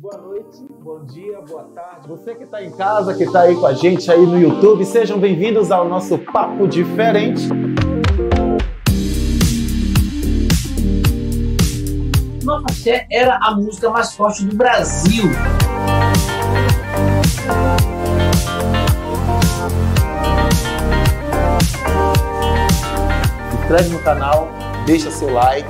Boa noite, bom dia, boa tarde. Você que está em casa, que está aí com a gente aí no YouTube, sejam bem-vindos ao nosso Papo Diferente. Nossa Fé era a música mais forte do Brasil. Inscreve no canal, deixa seu like,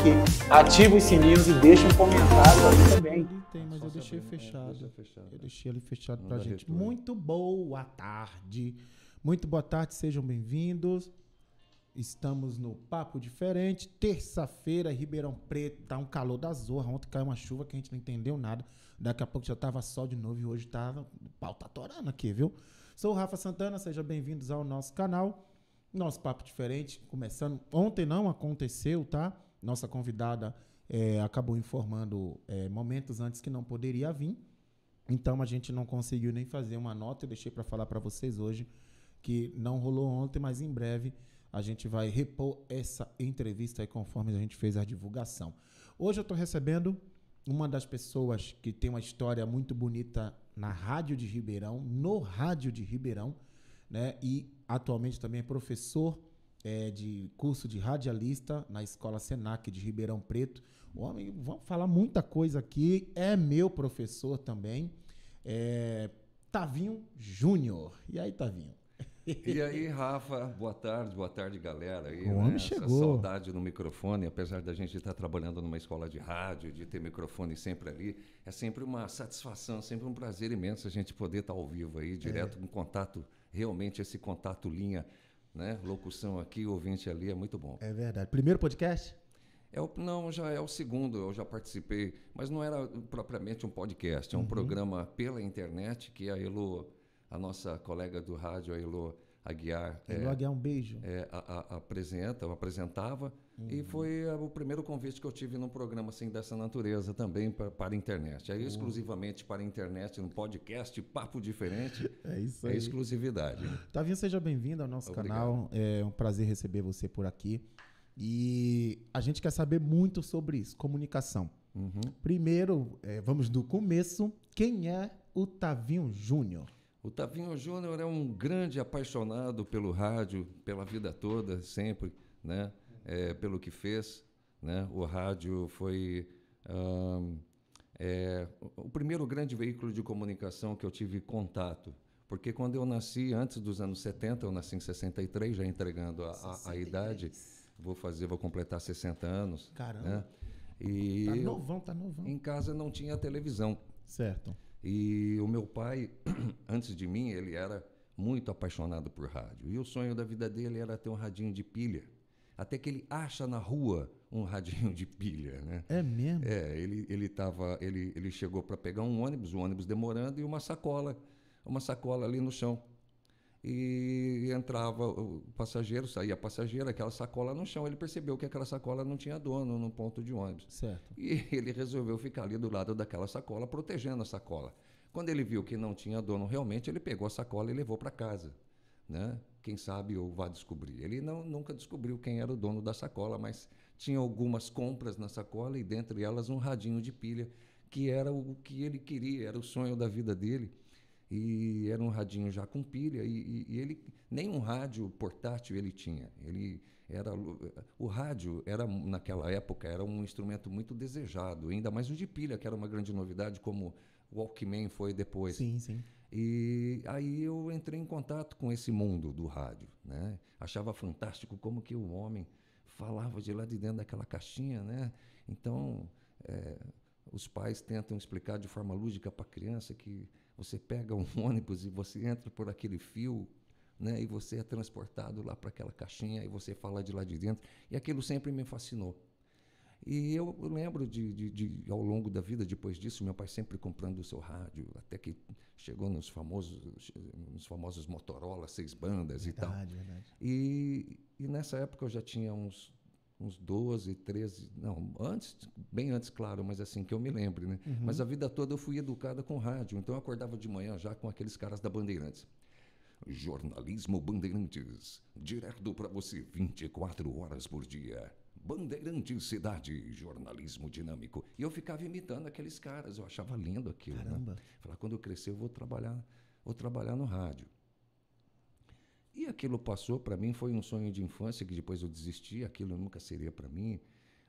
ativa os sininhos e deixa um comentário ali também. Tem, mas eu deixei né? fechado. Eu deixei ele fechado pra gente. Muito boa tarde. Muito boa tarde, sejam bem-vindos. Estamos no Papo Diferente, terça-feira, Ribeirão Preto, tá um calor da zorra. Ontem caiu uma chuva que a gente não entendeu nada. Daqui a pouco já tava sol de novo e hoje tava. O pau tá torando aqui, viu? Sou o Rafa Santana, sejam bem-vindos ao nosso canal. Nosso papo diferente, começando. Ontem não aconteceu, tá? Nossa convidada é, acabou informando é, momentos antes que não poderia vir. Então a gente não conseguiu nem fazer uma nota. Eu deixei para falar para vocês hoje que não rolou ontem, mas em breve a gente vai repor essa entrevista aí conforme a gente fez a divulgação. Hoje eu estou recebendo uma das pessoas que tem uma história muito bonita na Rádio de Ribeirão, no Rádio de Ribeirão, né? E Atualmente também é professor é, de curso de radialista na Escola Senac de Ribeirão Preto. O homem, vamos falar muita coisa aqui. É meu professor também, é, Tavinho Júnior. E aí, Tavinho? E aí, Rafa, boa tarde, boa tarde, galera. o né, homem né? chegou. saudade no microfone, apesar da gente estar trabalhando numa escola de rádio, de ter microfone sempre ali, é sempre uma satisfação, sempre um prazer imenso a gente poder estar ao vivo aí, direto, é. em contato realmente esse contato linha, né? Locução aqui, ouvinte ali, é muito bom. É verdade. Primeiro podcast? É o, não, já é o segundo, eu já participei, mas não era propriamente um podcast, é um uhum. programa pela internet que a Elo, a nossa colega do rádio, a Elo Aguiar. Elo é, Aguiar, um beijo. É, a, a, apresenta, apresentava. Uhum. E foi o primeiro convite que eu tive num programa assim dessa natureza também pra, para a internet. É aí, uhum. exclusivamente para a internet, no podcast Papo Diferente. É isso é aí. É exclusividade. Tavinho, seja bem-vindo ao nosso Obrigado. canal. É um prazer receber você por aqui. E a gente quer saber muito sobre isso, comunicação. Uhum. Primeiro, é, vamos do começo. Quem é o Tavinho Júnior? O Tavinho Júnior é um grande apaixonado pelo rádio, pela vida toda, sempre, né? é, pelo que fez. Né? O rádio foi é, o primeiro grande veículo de comunicação que eu tive contato. Porque quando eu nasci, antes dos anos 70, eu nasci em 63, já entregando a, a, a idade, vou fazer, vou completar 60 anos. Né? Caramba! Né? E tá novão, tá novão. Em casa não tinha televisão. Certo. E o meu pai, antes de mim, ele era muito apaixonado por rádio. E o sonho da vida dele era ter um radinho de pilha até que ele acha na rua um radinho de pilha, né? É mesmo? É, ele, ele, tava, ele, ele chegou para pegar um ônibus, o um ônibus demorando, e uma sacola, uma sacola ali no chão. E entrava o passageiro, saía passageiro, aquela sacola no chão. Ele percebeu que aquela sacola não tinha dono no ponto de ônibus. Certo. E ele resolveu ficar ali do lado daquela sacola, protegendo a sacola. Quando ele viu que não tinha dono realmente, ele pegou a sacola e levou para casa. Né? quem sabe ou vá descobrir. Ele não, nunca descobriu quem era o dono da sacola, mas tinha algumas compras na sacola e dentre elas um radinho de pilha, que era o que ele queria, era o sonho da vida dele. E era um radinho já com pilha, e, e, e ele nem um rádio portátil ele tinha. Ele era o rádio era naquela época era um instrumento muito desejado, ainda mais o de pilha, que era uma grande novidade como o Walkman foi depois. Sim, sim. E aí eu entrei em contato com esse mundo do rádio, né? Achava fantástico como que o homem falava de lá de dentro daquela caixinha, né? Então, é, os pais tentam explicar de forma lúdica para a criança que você pega um ônibus e você entra por aquele fio, né? E você é transportado lá para aquela caixinha e você fala de lá de dentro. E aquilo sempre me fascinou. E eu lembro de, de, de, ao longo da vida, depois disso, meu pai sempre comprando o seu rádio, até que chegou nos famosos, nos famosos Motorola, seis bandas verdade, e tal. Verdade. E, e nessa época eu já tinha uns uns 12, 13, não, antes, bem antes, claro, mas assim, que eu me lembre, né? Uhum. Mas a vida toda eu fui educada com rádio, então eu acordava de manhã já com aqueles caras da Bandeirantes. Jornalismo Bandeirantes, direto para você 24 horas por dia. Bandeirante Cidade, jornalismo dinâmico. E eu ficava imitando aqueles caras, eu achava lindo aquilo. Né? Caramba. Né? Falar, quando eu crescer, eu vou trabalhar, vou trabalhar no rádio. E aquilo passou para mim, foi um sonho de infância que depois eu desisti, aquilo nunca seria para mim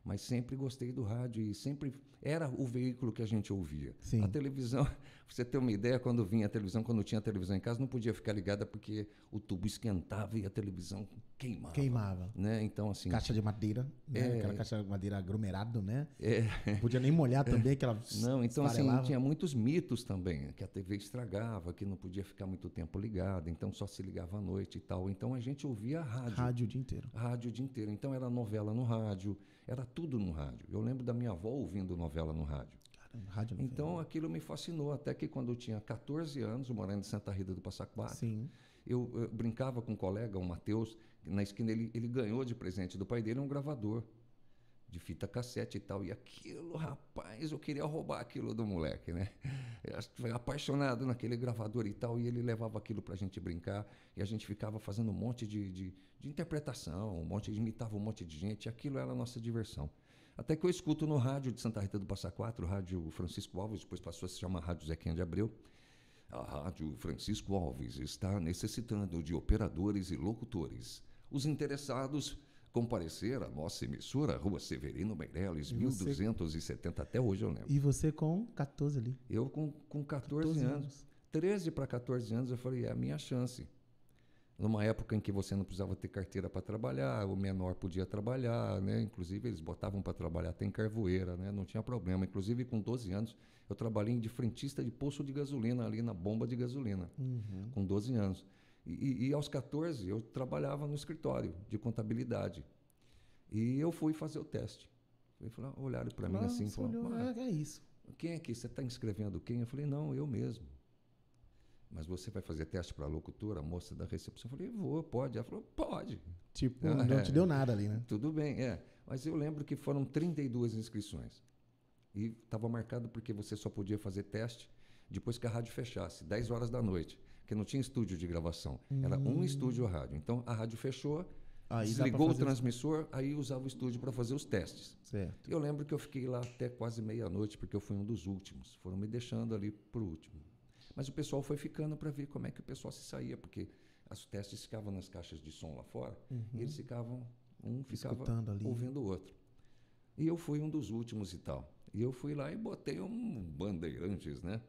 mas sempre gostei do rádio e sempre era o veículo que a gente ouvia. Sim. A televisão, você ter uma ideia, quando vinha a televisão, quando tinha a televisão em casa, não podia ficar ligada porque o tubo esquentava e a televisão queimava. Queimava. Né? Então, assim. Caixa de madeira, né? É... Aquela caixa de madeira aglomerado, né? É... Não podia nem molhar é. também, aquela. Não, então assim, tinha muitos mitos também, que a TV estragava, que não podia ficar muito tempo ligada, então só se ligava à noite e tal. Então a gente ouvia a rádio. Rádio o dia inteiro. Rádio o dia inteiro. Então era novela no rádio. Era tudo no rádio. Eu lembro da minha avó ouvindo novela no rádio. Caramba, rádio então aquilo me fascinou, até que quando eu tinha 14 anos, morando em Santa Rita do Passa Quatro, eu, eu, brincava com um colega, o um Matheus, na esquina ele, ele ganhou de presente do pai dele um gravador de fita cassete e tal. E aquilo, rapaz, eu queria roubar aquilo do moleque, né? Eu apaixonado naquele gravador e tal. E ele levava aquilo pra gente brincar. E a gente ficava fazendo um monte de, de, de interpretação, um monte, imitava um monte de gente, aquilo era a nossa diversão. Até que eu escuto no rádio de Santa Rita do Passa Quatro, rádio Francisco Alves, depois passou a se chamar Rádio Zequinha de Abreu. A rádio Francisco Alves está necessitando de operadores e locutores. Os interessados comparecer à nossa emissora, Rua Severino Meireles, 1270, você... até hoje eu lembro. E você com 14 ali? Eu com, com 14, 14 anos. anos. 13 para 14 anos, eu falei, é a minha chance numa época em que você não precisava ter carteira para trabalhar, o menor podia trabalhar, né? Inclusive eles botavam para trabalhar até em carvoeira, né? Não tinha problema. Inclusive com 12 anos eu trabalhei de frentista de poço de gasolina ali na bomba de gasolina, uhum. com 12 anos. E, e, aos 14 eu trabalhava no escritório de contabilidade e eu fui fazer o teste. Ele falou, olharam para mim assim, falaram, é, é isso. Quem é que você está inscrevendo? Quem? Eu falei, não, eu mesmo mas você vai fazer teste para locutora, a moça da recepção? Eu falei, vou, pode. Ela falou, pode. Tipo, ah, não é, te deu nada ali, né? Tudo bem, é. Mas eu lembro que foram 32 inscrições. E estava marcado porque você só podia fazer teste depois que a rádio fechasse, 10 horas da noite. Porque não tinha estúdio de gravação. Hum. Era um hum. estúdio rádio. Então a rádio fechou, aí desligou o transmissor, aí usava o estúdio para fazer os testes. Certo. Eu lembro que eu fiquei lá até quase meia-noite, porque eu fui um dos últimos. Foram me deixando ali o último. Mas o pessoal foi ficando para ver como é que o pessoal se saía, porque as testes ficavam nas caixas de som lá fora uhum. e eles ficavam, um ficava ouvindo o outro. E eu fui um dos últimos e tal. E eu fui lá e botei um bandeirantes, né?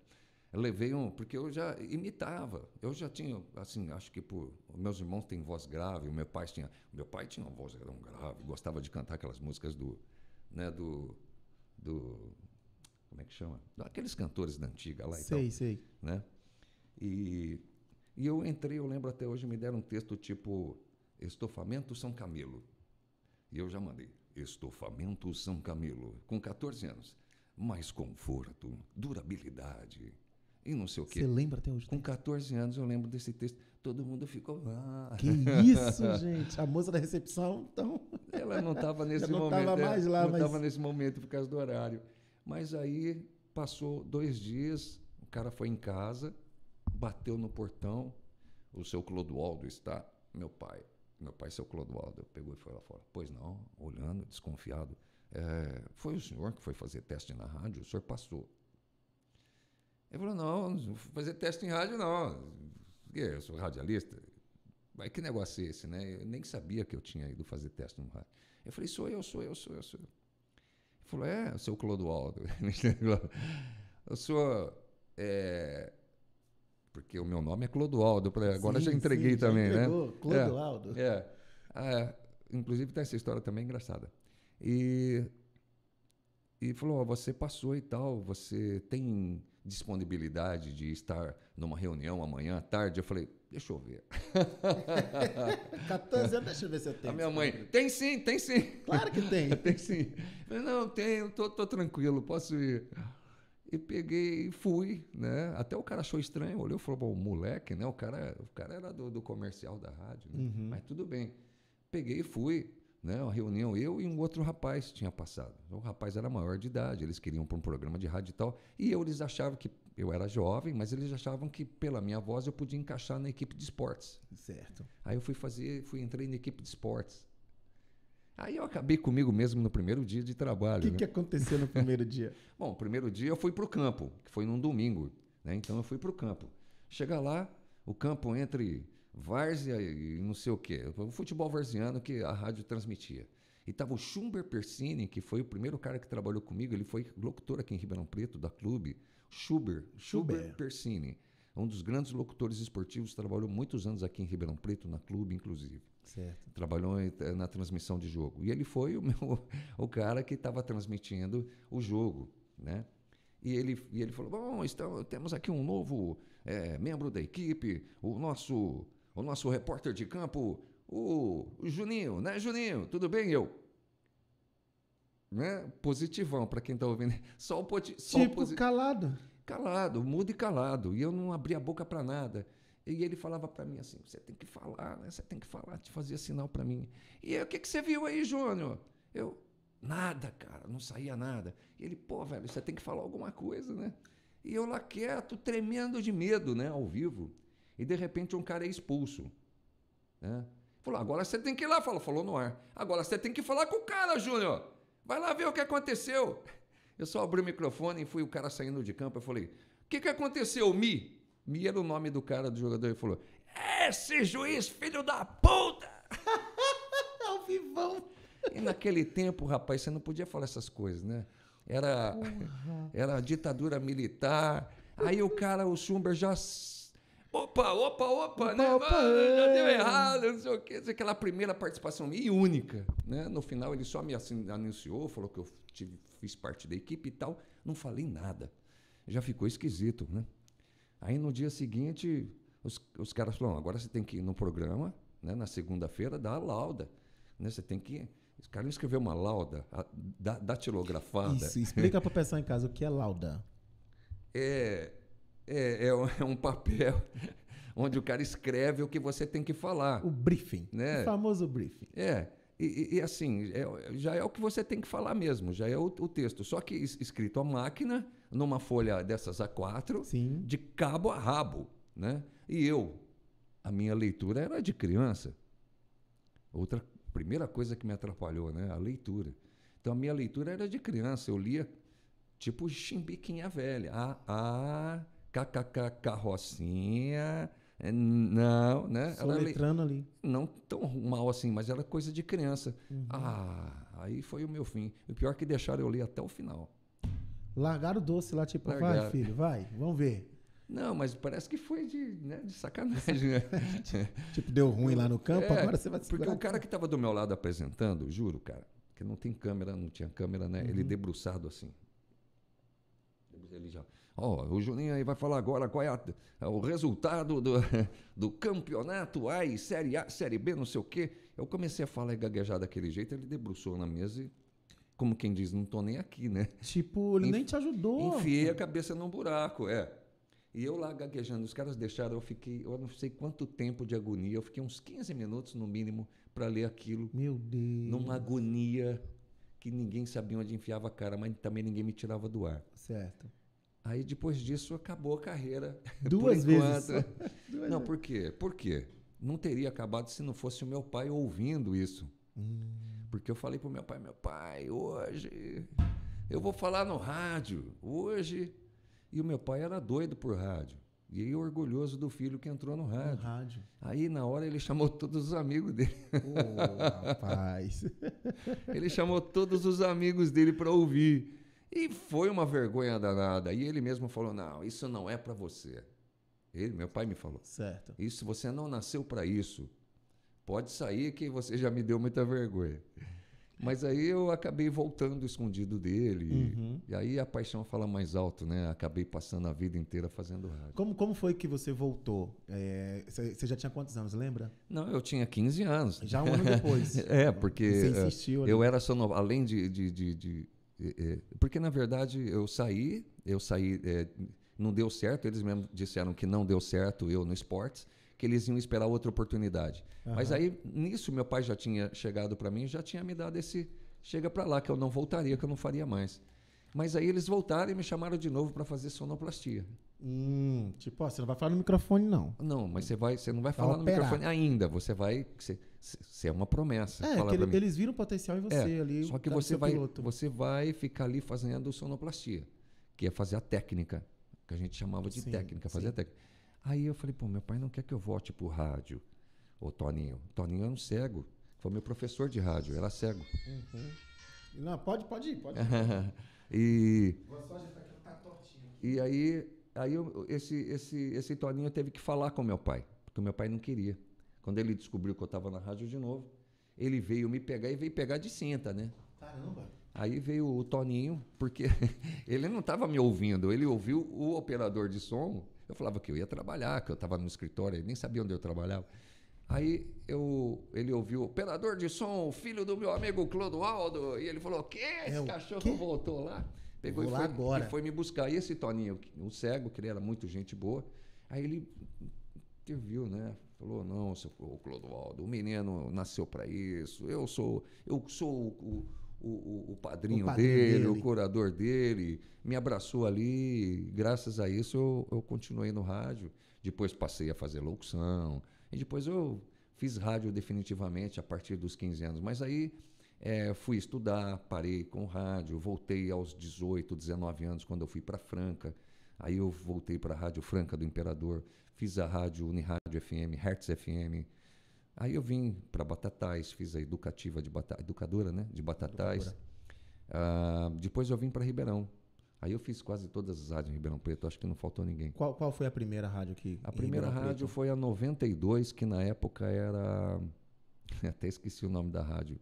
levei um, porque eu já imitava. Eu já tinha, assim, acho que por. Meus irmãos têm voz grave, meu pai tinha. Meu pai tinha uma voz grave, gostava de cantar aquelas músicas do. Né, do. Do como é que chama? Aqueles cantores da antiga lá sei, e tal. Sei, sei. Né? E, e eu entrei, eu lembro até hoje, me deram um texto tipo Estofamento São Camilo. E eu já mandei Estofamento São Camilo, com 14 anos. Mais conforto, durabilidade e não sei o quê. Você lembra até hoje? Com 14 anos eu lembro desse texto. Todo mundo ficou. Ah. Que isso, gente! A moça da recepção, então. Ela não estava nesse não momento. Tava é, mais lá, não estava mas... nesse momento por causa do horário. Mas aí passou dois dias, o cara foi em casa, bateu no portão, o seu Clodoaldo está, meu pai. Meu pai, seu Clodoaldo, pegou e foi lá fora. Pois não, olhando, desconfiado. É, foi o senhor que foi fazer teste na rádio? O senhor passou. Ele falou: não, não fazer teste em rádio, não. Eu sou radialista. Mas que negócio é esse, né? Eu nem sabia que eu tinha ido fazer teste no rádio. Eu falei: sou eu, sou eu, sou eu, sou eu. Falou, é, o seu Clodoaldo. o sua. É, porque o meu nome é Clodoaldo. Agora sim, já entreguei sim, também, já né? entregou, né? Clodoaldo. É, ah, é. Ah, inclusive tem essa história também engraçada. E, e falou: oh, você passou e tal, você tem disponibilidade de estar numa reunião amanhã à tarde? Eu falei: Deixa eu ver. 14 anos, deixa eu ver se eu tenho. A minha mãe, tem sim, tem sim. Claro que tem. tem sim. não, tenho, tô, tô tranquilo, posso ir. E peguei e fui, né? Até o cara achou estranho, olhou e falou, bom, moleque, né? O cara, o cara era do, do comercial da rádio, né? uhum. mas tudo bem. Peguei e fui, né? Uma reunião, eu e um outro rapaz tinha passado. O rapaz era maior de idade, eles queriam para um programa de rádio e tal, e eu, eles achavam que eu era jovem, mas eles achavam que pela minha voz eu podia encaixar na equipe de esportes. Certo. Aí eu fui fazer, fui entrei na equipe de esportes. Aí eu acabei comigo mesmo no primeiro dia de trabalho. O que, né? que aconteceu no primeiro dia? Bom, primeiro dia eu fui para o campo, que foi num domingo. Né? Então eu fui para o campo. Chega lá, o campo entre várzea e não sei o quê, o futebol varziano que a rádio transmitia. E tava o Schumber Persini, que foi o primeiro cara que trabalhou comigo, ele foi locutor aqui em Ribeirão Preto, da Clube, Schubert, Schubert, Persini, um dos grandes locutores esportivos, trabalhou muitos anos aqui em Ribeirão Preto, na clube, inclusive. Certo. Trabalhou eh, na transmissão de jogo. E ele foi o, meu, o cara que estava transmitindo o jogo, né? E ele, e ele falou: Bom, estamos, temos aqui um novo é, membro da equipe, o nosso, o nosso repórter de campo, o, o Juninho, né, Juninho? Tudo bem? Eu, né, positivão para quem está ouvindo. Só o, tipo, só o calado. Calado, mudo e calado. E eu não abria a boca para nada. E ele falava para mim assim: você tem que falar, né? Você tem que falar, te fazia sinal para mim. E aí, o que, que você viu aí, Júnior? Eu, nada, cara, não saía nada. E ele, pô, velho, você tem que falar alguma coisa, né? E eu lá quieto, tremendo de medo, né, ao vivo. E de repente um cara é expulso. Né? Falou, agora você tem que ir lá. Falou, falou no ar. Agora você tem que falar com o cara, Júnior. Vai lá ver o que aconteceu. Eu só abri o microfone e fui o cara saindo de campo. Eu falei: O que, que aconteceu, Mi? Mi era o nome do cara do jogador. Ele falou: Esse juiz, filho da puta! Ao é vivão. E naquele tempo, rapaz, você não podia falar essas coisas, né? Era, era ditadura militar. Aí o cara, o Schumber, já Opa, opa, opa, né? Opa, ah, já deu é. errado, não sei o quê. Aquela primeira participação e única. Né? No final ele só me anunciou, falou que eu tive, fiz parte da equipe e tal. Não falei nada. Já ficou esquisito, né? Aí no dia seguinte, os, os caras falaram, agora você tem que ir no programa, né? Na segunda-feira, dar a lauda. Né? Você tem que. Os caras escreveram uma lauda a, da, datilografada. Isso, explica para o pessoal em casa o que é lauda. É é, é, é, um papel onde o cara escreve o que você tem que falar. O briefing, né? o famoso briefing. É, e, e assim, é, já é o que você tem que falar mesmo, já é o, o texto. Só que escrito à máquina, numa folha dessas A4, Sim. de cabo a rabo, né? E eu, a minha leitura era de criança. Outra primeira coisa que me atrapalhou, né? A leitura. Então a minha leitura era de criança, eu lia tipo Chimbiquinha Velha. A, A, kkk carrocinha. É, não, né? É Só ela ali. Não tão mal assim, mas é coisa de criança. Uhum. Ah, aí foi o meu fim. O pior é que deixaram eu ler até o final. Largaram o doce lá, tipo, Largaram. vai, filho, vai, vamos ver. Não, mas parece que foi de, né, de sacanagem, né? tipo, deu ruim lá no campo, é, agora você vai se Porque o cara que estava do meu lado apresentando, juro, cara, que não tem câmera, não tinha câmera, né? Uhum. Ele debruçado assim. Ele já. Ó, oh, o Juninho aí vai falar agora qual é, a, é o resultado do, do campeonato A e Série A, Série B, não sei o quê. Eu comecei a falar e gaguejar daquele jeito, ele debruçou na mesa e, como quem diz, não tô nem aqui, né? Tipo, ele Enf nem te ajudou. Enfiei a cabeça num buraco, é. E eu lá gaguejando, os caras deixaram, eu fiquei, eu não sei quanto tempo de agonia, eu fiquei uns 15 minutos no mínimo para ler aquilo. Meu Deus. Numa agonia que ninguém sabia onde enfiava a cara, mas também ninguém me tirava do ar. Certo. Aí depois disso acabou a carreira. Duas vezes. Duas não, vezes. por quê? Por quê? Não teria acabado se não fosse o meu pai ouvindo isso. Hum. Porque eu falei o meu pai, meu pai, hoje eu vou falar no rádio. Hoje. E o meu pai era doido por rádio. E orgulhoso do filho que entrou no rádio. no rádio. Aí, na hora, ele chamou todos os amigos dele. Oh, rapaz! ele chamou todos os amigos dele para ouvir. E foi uma vergonha danada. E ele mesmo falou: não, isso não é para você. Ele, meu pai me falou. Certo. Isso você não nasceu para isso. Pode sair que você já me deu muita vergonha. Mas aí eu acabei voltando escondido dele. Uhum. E aí a paixão fala mais alto, né? Acabei passando a vida inteira fazendo rádio. Como, como foi que você voltou? É, você é, já tinha quantos anos, lembra? Não, eu tinha 15 anos. Já um ano depois. é, porque. você insistiu. Ali. Eu era sonoro, além de, de, de, de porque, na verdade, eu saí, eu saí, é, não deu certo, eles mesmo disseram que não deu certo eu no esportes, que eles iam esperar outra oportunidade. Uhum. Mas aí, nisso, meu pai já tinha chegado para mim, já tinha me dado esse chega para lá, que eu não voltaria, que eu não faria mais. Mas aí eles voltaram e me chamaram de novo para fazer sonoplastia. Hum, tipo, ó, você não vai falar no microfone, não. Não, mas você, vai, você não vai falar vai no microfone ainda. Você vai. Você, você é uma promessa. É, que ele, eles viram o potencial em você é, ali. Só que tá você vai, você vai ficar ali fazendo sonoplastia, que é fazer a técnica, que a gente chamava de sim, técnica, fazer sim. técnica. Aí eu falei, pô, meu pai não quer que eu volte pro rádio, ô Toninho. Toninho é um cego. Foi meu professor de rádio, era cego. Uhum. Não, pode, pode ir, pode ir. E. Tá tá e aí, aí eu, esse, esse, esse Toninho teve que falar com meu pai, porque meu pai não queria. Quando ele descobriu que eu estava na rádio de novo, ele veio me pegar e veio pegar de cinta, né? Caramba! Aí veio o Toninho, porque ele não estava me ouvindo, ele ouviu o operador de som. Eu falava que eu ia trabalhar, que eu estava no escritório, ele nem sabia onde eu trabalhava. Aí eu, ele ouviu, operador de som, filho do meu amigo Clodoaldo. E ele falou: que é esse é, cachorro que? voltou lá? Pegou e foi, agora. e foi me buscar. E esse Toninho, o cego, que ele era muito gente boa. Aí ele interviu, né? Falou, não, seu Clodoaldo, o menino nasceu para isso, eu sou, eu sou o, o, o, padrinho, o padrinho dele, dele, o curador dele, me abraçou ali, graças a isso eu, eu continuei no rádio. Depois passei a fazer locução, e depois eu fiz rádio definitivamente a partir dos 15 anos. Mas aí é, fui estudar, parei com rádio, voltei aos 18, 19 anos, quando eu fui para Franca. Aí eu voltei para a Rádio Franca do Imperador, fiz a rádio Unirádio FM, Hertz FM. Aí eu vim para Batatais, fiz a educativa de Bata... educadora, né, de Batatais. Ah, depois eu vim para Ribeirão, Aí eu fiz quase todas as rádios em Ribeirão Preto, acho que não faltou ninguém. Qual, qual foi a primeira rádio que. A primeira rádio foi a 92, que na época era. Até esqueci o nome da rádio.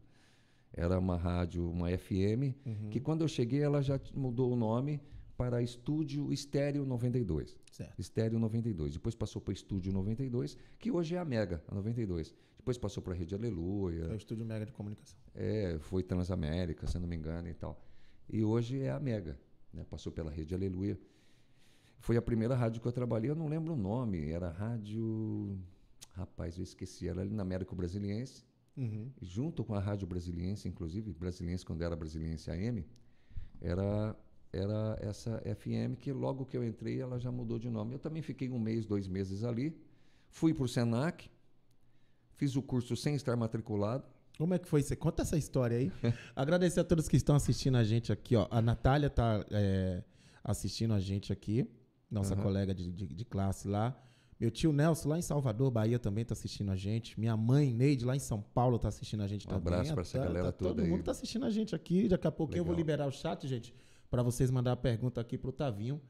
Era uma rádio, uma FM, uhum. que quando eu cheguei ela já mudou o nome para Estúdio Estéreo 92. Certo. Estéreo 92. Depois passou para Estúdio 92, que hoje é a Mega, a 92. Depois passou para a Rede Aleluia. É o Estúdio Mega de Comunicação. É, foi Transamérica, se não me engano e tal. E hoje é a Mega né? passou pela Rede Aleluia. Foi a primeira rádio que eu trabalhei, eu não lembro o nome, era Rádio. Rapaz, eu esqueci, era ali na América Brasiliense, uhum. junto com a Rádio Brasiliense, inclusive, Brasiliense, quando era Brasiliense AM, era, era essa FM que logo que eu entrei ela já mudou de nome. Eu também fiquei um mês, dois meses ali, fui para o SENAC, fiz o curso sem estar matriculado, como é que foi isso? Conta essa história aí. Agradecer a todos que estão assistindo a gente aqui, ó. A Natália tá é, assistindo a gente aqui, nossa uhum. colega de, de, de classe lá. Meu tio Nelson, lá em Salvador, Bahia, também está assistindo a gente. Minha mãe, Neide, lá em São Paulo, está assistindo a gente um também. Um abraço para tá, essa tá, galera tá, toda Todo aí. mundo está assistindo a gente aqui. Daqui a pouquinho Legal. eu vou liberar o chat, gente, para vocês mandar a pergunta aqui para o Tavinho.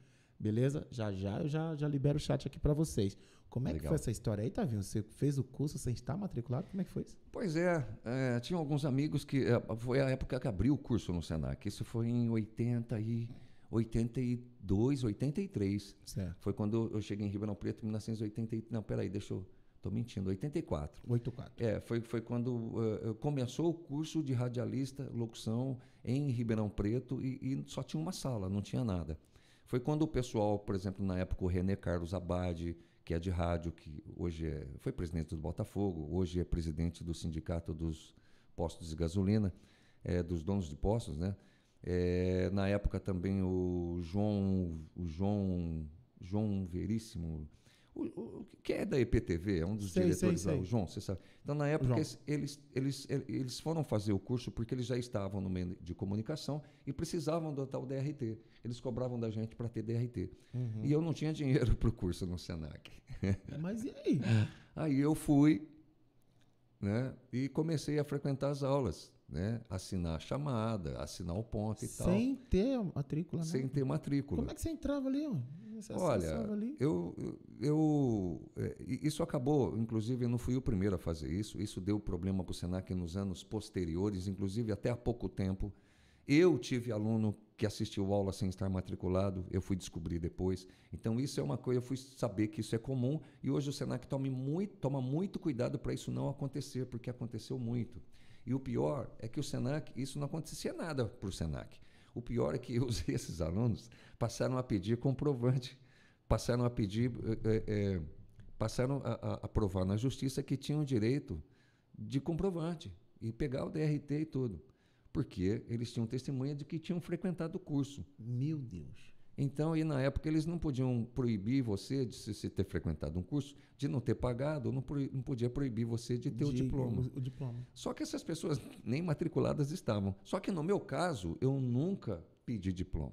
Beleza? Já já eu já, já libero o chat aqui para vocês. Como é Legal. que foi essa história aí, Tavinho? Você fez o curso, você está matriculado? Como é que foi isso? Pois é, é tinha alguns amigos que. É, foi a época que abriu o curso no Senac. Isso foi em 80 e. 82, 83. Certo. Foi quando eu cheguei em Ribeirão Preto, em 1980. Não, peraí, deixa eu. Estou mentindo, 84. 84. É, foi, foi quando uh, começou o curso de radialista, locução em Ribeirão Preto e, e, só tinha uma sala, não tinha nada. Foi quando o pessoal, por exemplo, na época o René Carlos Abade, que é de rádio, que hoje é, foi presidente do Botafogo, hoje é presidente do Sindicato dos Postos de Gasolina, é, dos donos de postos, né? É, na época também o João, o João, João Veríssimo, o, o, o que é da EPTV? É um dos sei, diretores sei, lá, o João, você sabe. Então, na época, eles, eles, eles, eles foram fazer o curso porque eles já estavam no meio de comunicação e precisavam do tal DRT. Eles cobravam da gente para ter DRT. Uhum. E eu não tinha dinheiro para o curso no SENAC. Mas e aí? É. aí eu fui né, e comecei a frequentar as aulas. Né? assinar a chamada, assinar o ponto e Sem tal. Sem ter matrícula, né? Sem ter matrícula. Como é que você entrava ali? Mano? Você Olha, ali? Eu, eu, é, isso acabou, inclusive, eu não fui o primeiro a fazer isso. Isso deu problema para o Senac nos anos posteriores, inclusive até há pouco tempo. Eu tive aluno que assistiu aula sem estar matriculado, eu fui descobrir depois. Então, isso é uma coisa, eu fui saber que isso é comum e hoje o SENAC tome muito, toma muito cuidado para isso não acontecer, porque aconteceu muito. E o pior é que o SENAC, isso não acontecia nada para o SENAC. O pior é que os, esses alunos passaram a pedir comprovante, passaram a pedir, é, é, passaram a, a, a provar na justiça que tinham direito de comprovante e pegar o DRT e tudo. Porque eles tinham testemunha de que tinham frequentado o curso. Meu Deus. Então, e na época eles não podiam proibir você de se, ter frequentado um curso, de não ter pagado, não, não podia proibir você de ter de, o, diploma. O, o diploma. Só que essas pessoas nem matriculadas estavam. Só que no meu caso, eu nunca pedi diploma.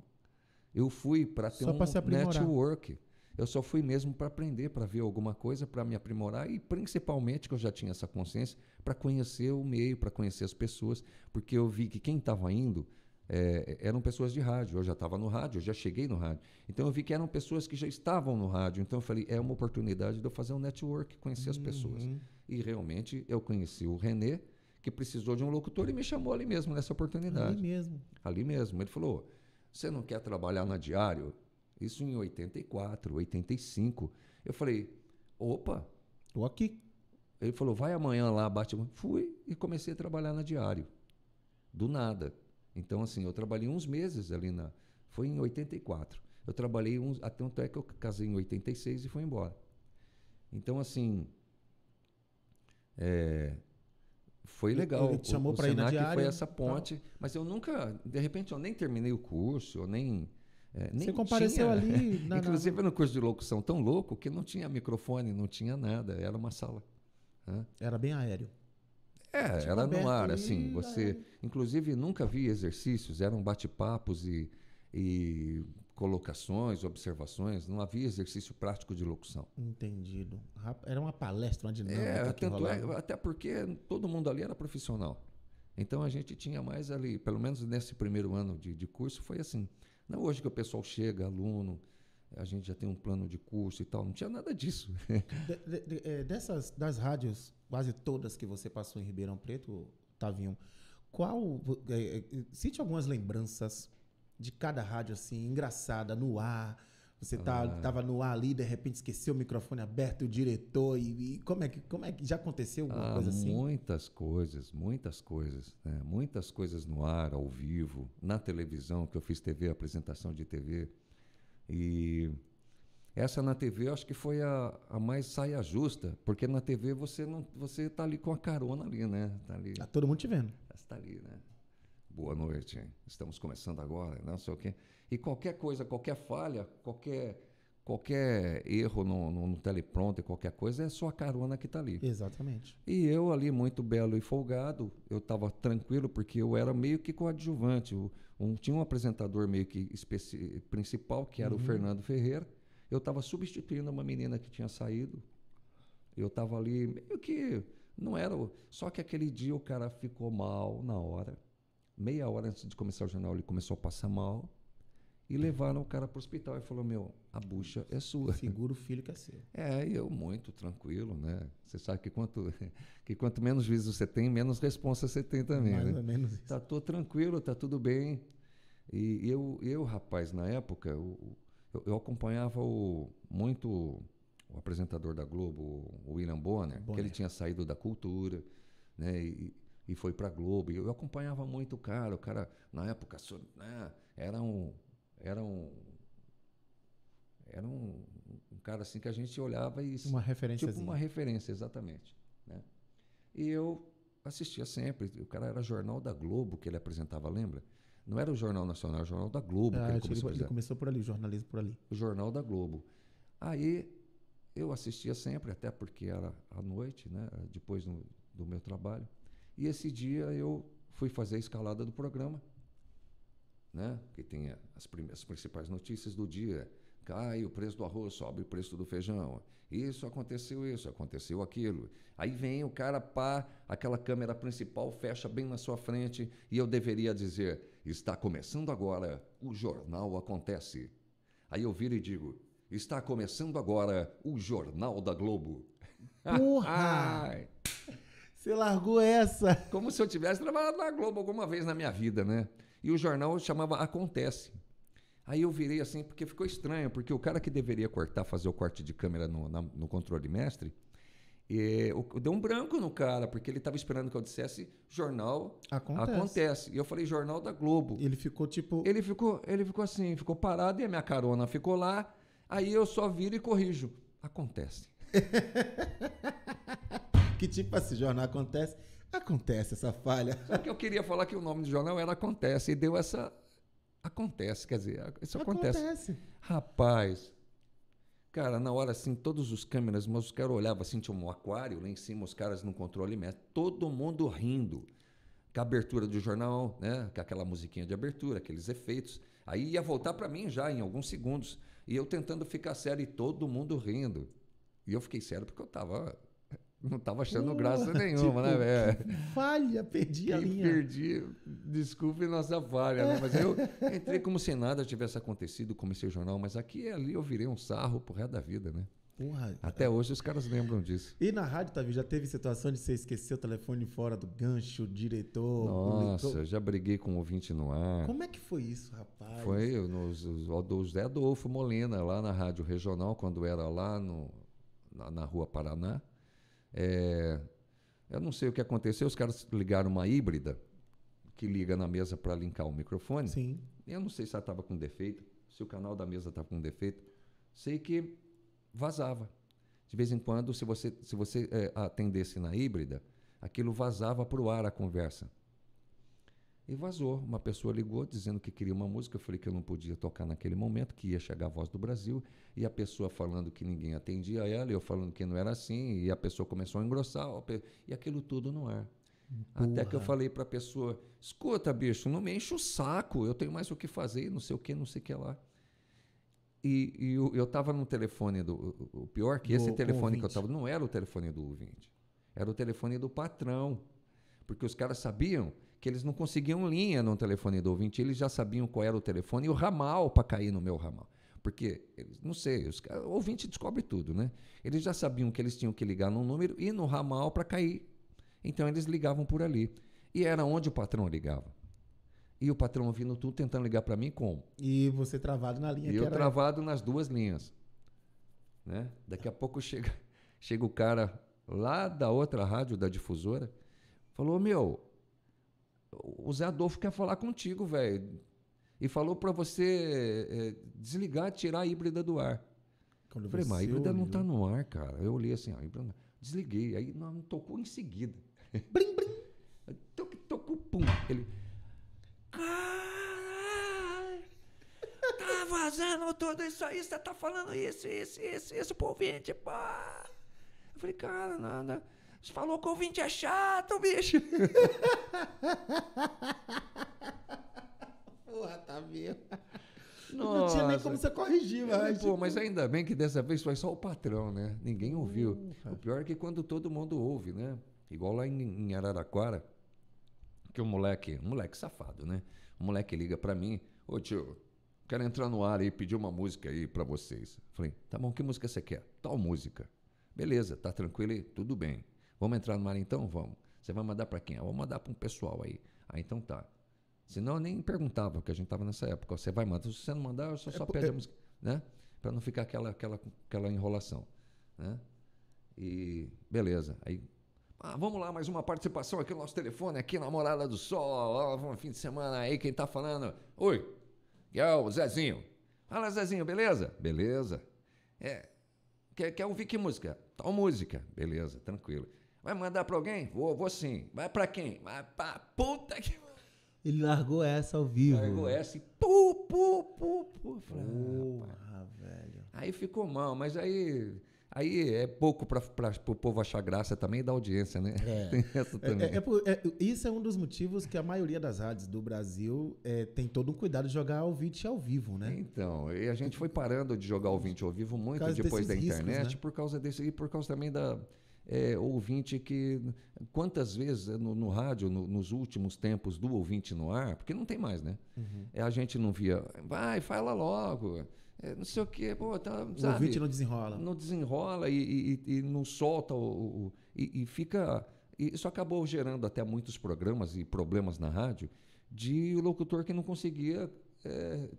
Eu fui para ter só um network. Eu só fui mesmo para aprender, para ver alguma coisa, para me aprimorar e principalmente que eu já tinha essa consciência para conhecer o meio, para conhecer as pessoas, porque eu vi que quem estava indo é, eram pessoas de rádio. Eu já estava no rádio, eu já cheguei no rádio. Então eu vi que eram pessoas que já estavam no rádio. Então eu falei, é uma oportunidade de eu fazer um network, conhecer uhum. as pessoas. Uhum. E realmente eu conheci o René, que precisou de um locutor e me chamou ali mesmo, nessa oportunidade. Ali mesmo. Ali mesmo. Ele falou: você não quer trabalhar na diário? Isso em 84, 85. Eu falei, opa. Tô aqui. Ele falou, vai amanhã lá, bate. Fui e comecei a trabalhar na diário. Do nada. Então, assim, eu trabalhei uns meses ali na. Foi em 84. Eu trabalhei uns. Até um tempo é que eu casei em 86 e fui embora. Então, assim. É, foi legal. Ele te chamou para ir na diária, foi essa ponte, tal. mas eu nunca, de repente, eu nem terminei o curso, eu nem, é, nem Você compareceu tinha, ali. Na, Inclusive, na... no curso de locução tão louco que não tinha microfone, não tinha nada, era uma sala. Era bem aéreo. É, tipo no ar, assim, né? você... Inclusive, nunca vi exercícios, eram bate-papos e, e colocações, observações, não havia exercício prático de locução. Entendido. Era uma palestra, uma dinâmica é, que tanto é, Até porque todo mundo ali era profissional. Então a gente tinha mais ali, pelo menos nesse primeiro ano de, de curso, foi assim. Não hoje que o pessoal chega, aluno, a gente já tem um plano de curso e tal, não tinha nada disso. De, de, de, eh, dessas, das rádios quase todas que você passou em Ribeirão Preto, Tavinho, qual. É, é, cite algumas lembranças de cada rádio, assim, engraçada, no ar. Você tá, ah. tava no ar ali, de repente esqueceu o microfone aberto, o diretor, e, e como, é que, como é que já aconteceu alguma ah, coisa assim? Muitas coisas, muitas coisas, né? Muitas coisas no ar, ao vivo, na televisão, que eu fiz TV, apresentação de TV. E essa na TV eu acho que foi a, a mais saia justa, porque na TV você não você tá ali com a carona ali, né? Tá ali. Tá todo mundo te vendo. Está tá ali, né? Boa noite. Estamos começando agora, não sei o quê. E qualquer coisa, qualquer falha, qualquer qualquer erro no, no, no teleprompter, qualquer coisa, é só a carona que está ali. Exatamente. E eu ali, muito belo e folgado, eu estava tranquilo porque eu era meio que coadjuvante. um, tinha um apresentador meio que principal, que era uhum. o Fernando Ferreira, eu estava substituindo uma menina que tinha saído. Eu estava ali meio que não era. Só que aquele dia o cara ficou mal na hora. Meia hora antes de começar o jornal ele começou a passar mal. E levaram o cara para o hospital e falou: Meu, a bucha é sua. Segura o filho que é seu. É, e eu muito tranquilo, né? Você sabe que quanto, que quanto menos vezes você tem, menos responsa você tem também. Mais né? ou menos isso. Tá, tô tranquilo, tá tudo bem. E eu, eu rapaz, na época, o, eu, eu acompanhava o, muito o apresentador da Globo, o William Bonner, Bonner, que ele tinha saído da cultura, né? E, e foi para a Globo. Eu acompanhava muito o cara. O cara, na época, né, era um. Era um. Era um, um cara assim que a gente olhava e. Uma referência. Tipo uma referência, exatamente. Né? E eu assistia sempre. O cara era Jornal da Globo que ele apresentava, lembra? Não era o Jornal Nacional, era o Jornal da Globo. Ah, que ele, começou ele, ele começou por ali, jornalismo por ali. O Jornal da Globo. Aí eu assistia sempre, até porque era à noite, né? depois no, do meu trabalho. E esse dia eu fui fazer a escalada do programa, né? que tem as, as principais notícias do dia cai o preço do arroz, sobe o preço do feijão. Isso aconteceu, isso aconteceu, aquilo. Aí vem o cara, pá, aquela câmera principal fecha bem na sua frente e eu deveria dizer: está começando agora, o jornal acontece. Aí eu viro e digo: está começando agora o Jornal da Globo. Porra! Você largou essa? Como se eu tivesse trabalhado na Globo alguma vez na minha vida, né? E o jornal chamava Acontece. Aí eu virei assim, porque ficou estranho, porque o cara que deveria cortar, fazer o corte de câmera no, na, no controle mestre, e, é, eu, dei um branco no cara, porque ele estava esperando que eu dissesse jornal acontece. acontece. E eu falei jornal da Globo. Ele ficou tipo. Ele ficou, ele ficou assim, ficou parado e a minha carona ficou lá. Aí eu só viro e corrijo. Acontece. que tipo assim, jornal acontece? Acontece essa falha. Só que eu queria falar que o nome do jornal era Acontece e deu essa Acontece, quer dizer, isso acontece. acontece. Rapaz, cara, na hora assim, todos os câmeras, mas os caras olhavam assim, tinha um aquário lá em cima, os caras no controle mestre, todo mundo rindo. Com a abertura do jornal, né? Com aquela musiquinha de abertura, aqueles efeitos. Aí ia voltar para mim já em alguns segundos. E eu tentando ficar sério e todo mundo rindo. E eu fiquei sério porque eu tava não estava achando Pô, graça nenhuma, né, tipo, né, velho? Falha, perdi que a linha. Perdi, desculpe nossa falha, né? Mas eu entrei como se nada tivesse acontecido, comecei o jornal, mas aqui e ali eu virei um sarro pro resto da vida, né? Porra. Até hoje os caras lembram disso. E na rádio, Tavi, já teve situação de você esquecer o telefone fora do gancho, o diretor. Nossa, o já briguei com o um ouvinte no ar. Como é que foi isso, rapaz? Foi nos, o José Adolfo Molina, lá na Rádio Regional, quando era lá no, na, na Rua Paraná. É, eu não sei o que aconteceu, os caras ligaram uma híbrida que liga na mesa para linkar o microfone. Sim. Eu não sei se ela estava com defeito, se o canal da mesa estava com defeito. Sei que vazava. De vez em quando, se você, se você é, atendesse na híbrida, aquilo vazava para o ar a conversa e vazou. Uma pessoa ligou dizendo que queria uma música, eu falei que eu não podia tocar naquele momento, que ia chegar a voz do Brasil, e a pessoa falando que ninguém atendia ela, eu falando que não era assim, e a pessoa começou a engrossar, e aquilo tudo não era Porra. Até que eu falei para a pessoa: escuta, bicho, não me enche o saco, eu tenho mais o que fazer, não sei o que, não sei o que lá. E, e eu estava no telefone do. O pior que esse telefone que eu estava não era o telefone do ouvinte, era o telefone do patrão. Porque os caras sabiam que eles não conseguiam linha no telefone do ouvinte, eles já sabiam qual era o telefone e o ramal para cair no meu ramal. Porque, não sei, os, o ouvinte descobre tudo, né? Eles já sabiam que eles tinham que ligar no número e no ramal para cair. Então eles ligavam por ali. E era onde o patrão ligava. E o patrão ouvindo tudo, tentando ligar para mim como? E você travado na linha. E eu era... travado nas duas linhas. Né? Daqui a pouco chega, chega o cara lá da outra rádio, da difusora, falou, meu, o Zé Adolfo quer falar contigo, velho. E falou para você é, desligar, tirar a híbrida do ar. Quando Falei, mas a híbrida olhou. não tá né? no ar, cara. Eu olhei assim, ah, a híbrida. Tá Desliguei. Aí não, tocou em seguida. brim, brim. Tocou, então, tocou, pum. Ele. Caralho! Tá vazando tudo isso aí, você tá falando isso, isso, isso, isso pro ouvinte, pá! Eu falei, cara, nada. Você falou que o ouvinte é chato, bicho. Porra, tá vivo. Nossa. Não tinha nem como você corrigir, mas. Pô, tipo, mas ainda bem que dessa vez foi só o patrão, né? Ninguém ouviu. O pior é que quando todo mundo ouve, né? Igual lá em, Araraquara, que o um moleque, um moleque safado, né? O moleque liga para mim, ô tio, quero entrar no ar e pedir uma música aí para vocês. Falei, tá bom, que música você quer? Tal música. Beleza, tá tranquilo aí? Tudo bem. Vamos entrar no mar então? Vamos. Você vai mandar para quem? Ah, vou mandar para um pessoal aí. Ah, então tá. Senão eu nem perguntava, porque a gente estava nessa época. Você vai mandar. Se você não mandar, eu só, só é pede é... a música. Né? Para não ficar aquela, aquela, aquela enrolação. Né? E beleza. Aí ah, vamos lá, mais uma participação aqui no nosso telefone, aqui na Morada do Sol. Ó, fim de semana aí, quem tá falando? Oi, é o Zezinho. Fala, Zezinho, beleza? Beleza. É, quer, quer ouvir que música? Tal música. Beleza, tranquilo. Vai mandar para alguém? Vou, vou sim. Vai para quem? Vai pra puta que. Ele largou essa ao vivo. Largou essa e pu, pu, pu, pu. Ah, Porra, velho. Aí ficou mal, mas aí. Aí é pouco para o povo achar graça também da audiência, né? É. essa é, também. É, é, é, isso é um dos motivos que a maioria das rádios do Brasil é, tem todo um cuidado de jogar ao ouvinte ao vivo, né? Então, e a gente foi parando de jogar ao ouvinte ao vivo muito depois da internet riscos, né? por causa desse e por causa também da é, ouvinte que. Quantas vezes é, no, no rádio, no, nos últimos tempos do ouvinte no ar, porque não tem mais, né? Uhum. É, a gente não via. Vai, fala logo. É, não sei o quê. Pô, tá, o sabe, ouvinte não desenrola. Não desenrola e, e, e não solta o, o e, e fica. Isso acabou gerando até muitos programas e problemas na rádio de locutor que não conseguia é,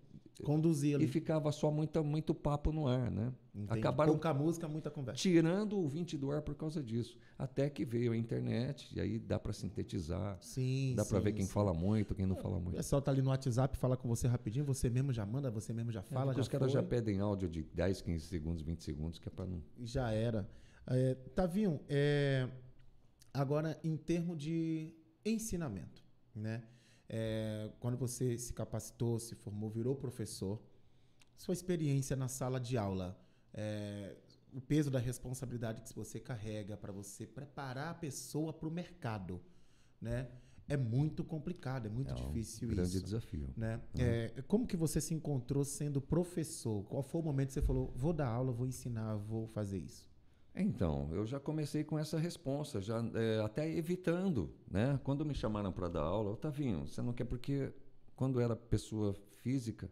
Conduzi-lo. E ficava só muito muito papo no ar, né? Entendi. Acabaram a música, muita conversa. Tirando o 20 do ar por causa disso. Até que veio a internet, e aí dá para sintetizar. Sim, Dá para ver quem sim. fala muito, quem não é, fala muito. O é pessoal tá ali no WhatsApp, fala com você rapidinho, você mesmo já manda, você mesmo já é, fala. É, já os caras já pedem áudio de 10, 15 segundos, 20 segundos, que é para não... Já era. É, Tavinho, é, agora em termos de ensinamento, né? é, quando você se capacitou, se formou, virou professor, sua experiência na sala de aula, é, o peso da responsabilidade que você carrega para você preparar a pessoa para o mercado, né? É muito complicado, é muito é difícil um grande isso. Grande desafio. Né? Uhum. É, como que você se encontrou sendo professor? Qual foi o momento que você falou, vou dar aula, vou ensinar, vou fazer isso? Então, eu já comecei com essa resposta, já é, até evitando, né? Quando me chamaram para dar aula, Otavinho, você não quer porque quando era pessoa física,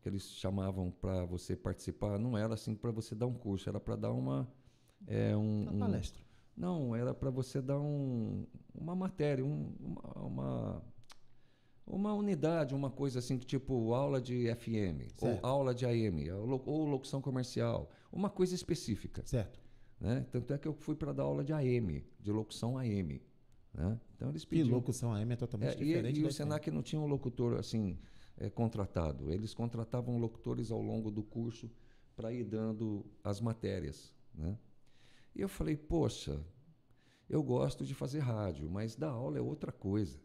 que eles chamavam para você participar, não era assim para você dar um curso, era para dar uma é, um, uma palestra. Um, não, era para você dar um, uma matéria, um, uma, uma unidade, uma coisa assim, tipo aula de FM, certo. ou aula de AM, ou locução comercial, uma coisa específica. Certo. Né? Tanto é que eu fui para dar aula de AM, de locução AM. Né? Então eles pediam. E locução AM é totalmente é, diferente. E, e o Senac não tinha um locutor assim é, contratado. Eles contratavam locutores ao longo do curso para ir dando as matérias. Né? E eu falei, poxa, eu gosto de fazer rádio, mas dar aula é outra coisa.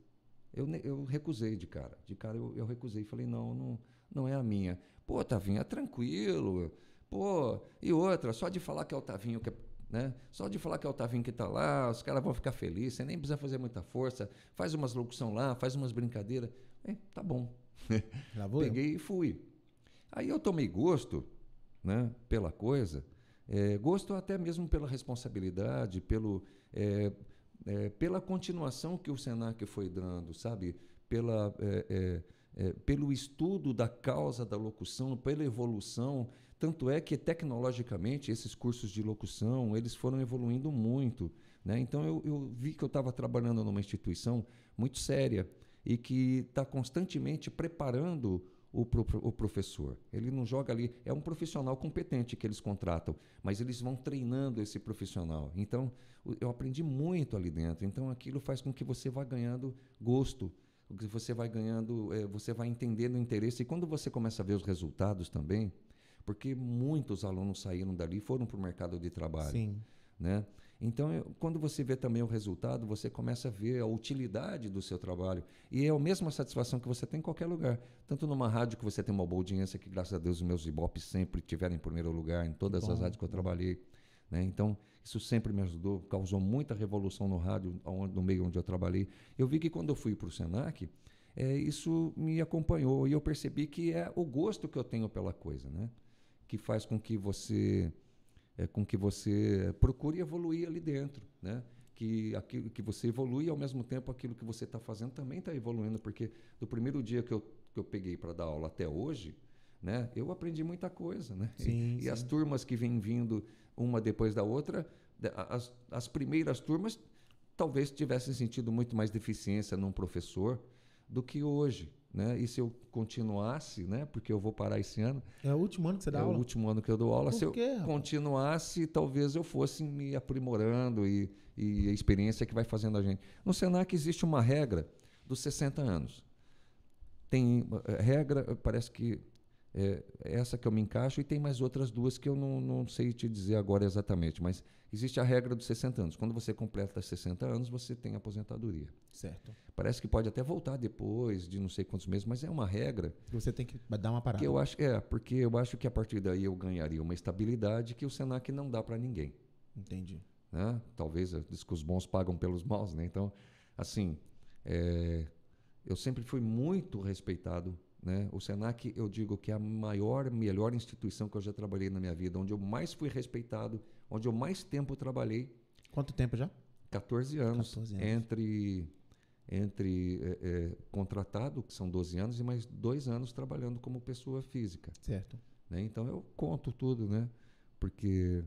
Eu, eu recusei de cara. De cara eu, eu recusei. Falei, não, não, não é a minha. Pô, Tavinha, tranquilo Pô, e outra, só de falar que é o Tavinho que é né? Só de falar que é o Tavinho que está lá, os caras vão ficar felizes, você nem precisa fazer muita força, faz umas locução lá, faz umas brincadeiras. É, tá bom. Peguei eu. e fui. Aí eu tomei gosto né, pela coisa, é, gosto até mesmo pela responsabilidade, pelo, é, é, pela continuação que o Senac foi dando, sabe? Pela, é, é, é, pelo estudo da causa da locução, pela evolução tanto é que tecnologicamente esses cursos de locução eles foram evoluindo muito. Né? Então eu, eu vi que eu estava trabalhando numa instituição muito séria e que está constantemente preparando o, pro, o, professor. Ele não joga ali. É um profissional competente que eles contratam, mas eles vão treinando esse profissional. Então, eu aprendi muito ali dentro. Então, aquilo faz com que você vá ganhando gosto, você vai ganhando, eh, você vai entendendo o interesse. E quando você começa a ver os resultados também, porque muitos alunos saíram dali e foram para o mercado de trabalho. Sim. Né? Então, eu, quando você vê também o resultado, você começa a ver a utilidade do seu trabalho. E é a mesma satisfação que você tem em qualquer lugar. Tanto numa rádio que você tem uma boa audiência, que graças a Deus os meus ibopes sempre tiveram em primeiro lugar em todas Bom. as rádios que eu trabalhei. Né? Então, isso sempre me ajudou, causou muita revolução no rádio, onde, no meio onde eu trabalhei. Eu vi que quando eu fui para o SENAC, é, isso me acompanhou e eu percebi que é o gosto que eu tenho pela coisa. Né? que faz com que você é, com que você procure evoluir ali dentro, né? Que aquilo que você evolui ao mesmo tempo aquilo que você está fazendo também está evoluindo, porque do primeiro dia que eu, que eu peguei para dar aula até hoje, né? Eu aprendi muita coisa, né? Sim, e, sim. e as turmas que vêm vindo uma depois da outra, as, as primeiras turmas talvez tivessem sentido muito mais deficiência num professor do que hoje, né? E se eu continuasse, né? Porque eu vou parar esse ano. É o último ano que você dá é aula? É o último ano que eu dou aula. Por se eu continuasse, talvez eu fosse me aprimorando e, e a experiência que vai fazendo a gente. No Senac existe uma regra dos 60 anos. Tem eh, regra, eh, parece que é, essa que eu me encaixo e tem mais outras duas que eu não, não sei te dizer agora exatamente, mas existe a regra dos 60 anos. Quando você completa 60 anos, você tem aposentadoria. Certo. Parece que pode até voltar depois de não sei quantos meses, mas é uma regra. Você tem que dar uma parada. Que eu acho, é, porque eu acho que a partir daí eu ganharia uma estabilidade que o Senac não dá para ninguém. Entendi. Né? Talvez eh, diz que os bons pagam pelos maus, né? Então, assim, é, eu sempre fui muito respeitado né? O SENAC, eu digo que é a maior, melhor instituição que eu já trabalhei na minha vida, onde eu mais fui respeitado, onde eu mais tempo trabalhei. Quanto tempo já? 14 anos. 14 anos. Entre, entre é, é, contratado, que são 12 anos, e mais dois anos trabalhando como pessoa física. Certo. Né? Então eu conto tudo, né? Porque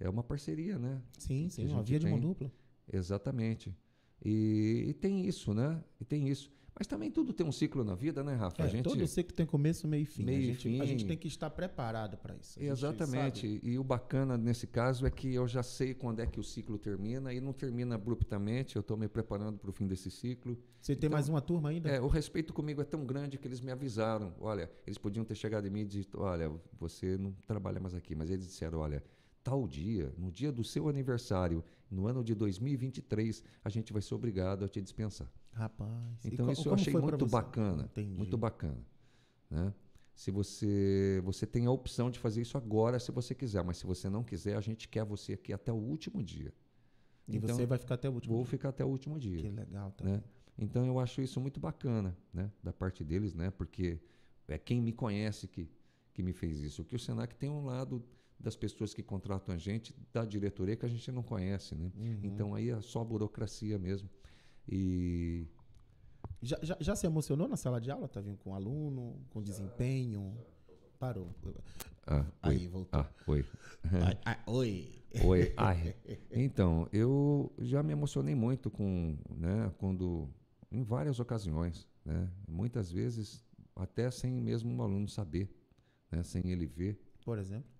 é uma parceria, né? Sim, sim, uma via tem. de mão dupla. Exatamente. E, e tem isso, né? E tem isso. Mas também tudo tem um ciclo na vida, né, Rafa? É, gente... Todo ciclo tem começo, meio e fim. Meio a, gente, fim. a gente tem que estar preparado para isso. Exatamente. Sabe... E o bacana nesse caso é que eu já sei quando é que o ciclo termina e não termina abruptamente. Eu estou me preparando para o fim desse ciclo. Você então, tem mais uma turma ainda? É, o respeito comigo é tão grande que eles me avisaram. Olha, eles podiam ter chegado em mim e dito: olha, você não trabalha mais aqui. Mas eles disseram: olha tal dia, no dia do seu aniversário, no ano de 2023, a gente vai ser obrigado a te dispensar. Rapaz. Então isso eu achei muito bacana, muito bacana. Né? Se você você tem a opção de fazer isso agora, se você quiser, mas se você não quiser, a gente quer você aqui até o último dia. E então, você vai ficar até o último. Vou dia. ficar até o último dia. Que legal também. Tá. Né? Então eu acho isso muito bacana, né, da parte deles, né, porque é quem me conhece que que me fez isso. Que o Senac tem um lado das pessoas que contratam a gente, da diretoria que a gente não conhece, né? Uhum. Então aí é só burocracia mesmo. E. Já, já, já se emocionou na sala de aula, vindo com aluno, com desempenho? Parou. Ah, Aí, voltou. Ah, oi. Ah, oi. Oi. Ai. Então, eu já me emocionei muito com, né, quando, em várias ocasiões, né, muitas vezes até sem mesmo o aluno saber, né, sem ele ver. Por exemplo?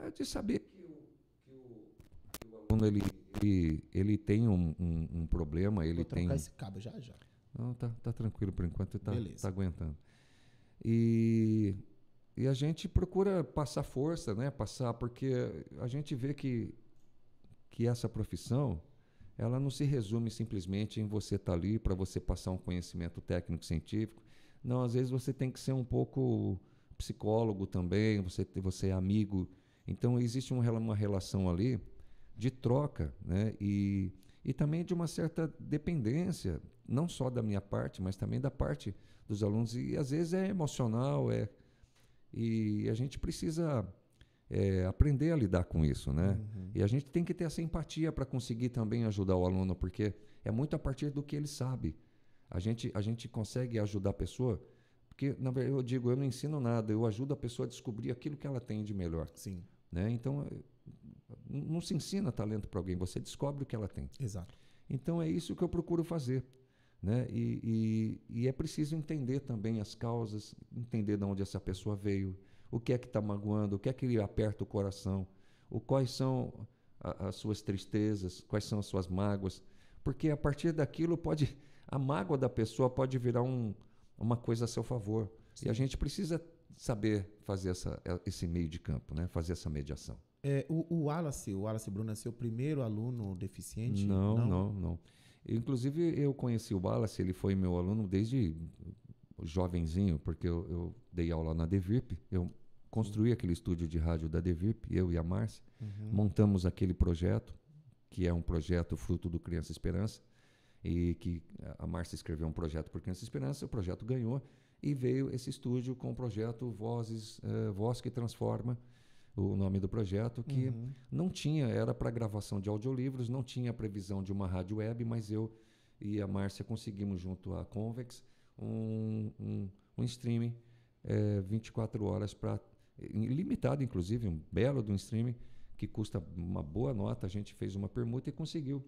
É de saber que o, que o, que o aluno ele ele, ele tem um, um, um problema, ele Vou tem... esse cabo já, já. Não, tá, tá tranquilo por enquanto, tá, tá aguentando. E, e a gente procura passar força, né? Passar, porque a gente vê que, que essa profissão, ela não se resume simplesmente em você estar tá ali para você passar um conhecimento técnico científico. Não, às vezes você tem que ser um pouco psicólogo também, você, você é amigo. Então existe uma, uma relação ali de troca né? e, e também de uma certa dependência, não só da minha parte, mas também da parte dos alunos. E às vezes é emocional, é e a gente precisa é, aprender a lidar com isso, né? Uhum. E a gente tem que ter essa empatia para conseguir também ajudar o aluno, porque é muito a partir do que ele sabe. A gente, a gente consegue ajudar a pessoa, porque na verdade eu digo, eu não ensino nada, eu ajudo a pessoa a descobrir aquilo que ela tem de melhor. Sim. Né? Então, não se ensina talento para alguém, você descobre o que ela tem. Exato. Então é isso que eu procuro fazer. Né? E, e, e é preciso entender também as causas, entender de onde essa pessoa veio, o que é que está magoando, o que é que lhe aperta o coração, o quais são a, as suas tristezas, quais são as suas mágoas, porque a partir daquilo pode a mágoa da pessoa pode virar um, uma coisa a seu favor. Sim. E a gente precisa saber fazer essa, esse meio de campo, né? fazer essa mediação. É, o, o Wallace, o Wallace Bruno é seu primeiro aluno deficiente? Não, não, não. não. Eu, inclusive, eu conheci o Wallace, ele foi meu aluno desde jovenzinho, porque eu, eu dei aula na DEVIP, eu construí aquele estúdio de rádio da DEVIP, eu e a Márcia, uhum. montamos aquele projeto, que é um projeto fruto do Criança Esperança, e que a Márcia escreveu um projeto por Criança Esperança, o projeto ganhou, e veio esse estúdio com o projeto Vozes, uh, Voz que Transforma, o nome do projeto, que uhum. não tinha, era para gravação de audiolivros, não tinha previsão de uma rádio web, mas eu e a Márcia conseguimos, junto à Convex, um, um, um streaming é, eh, 24 horas para. Eh, Limitado, inclusive, um belo de um streaming que custa uma boa nota. A gente fez uma permuta e conseguiu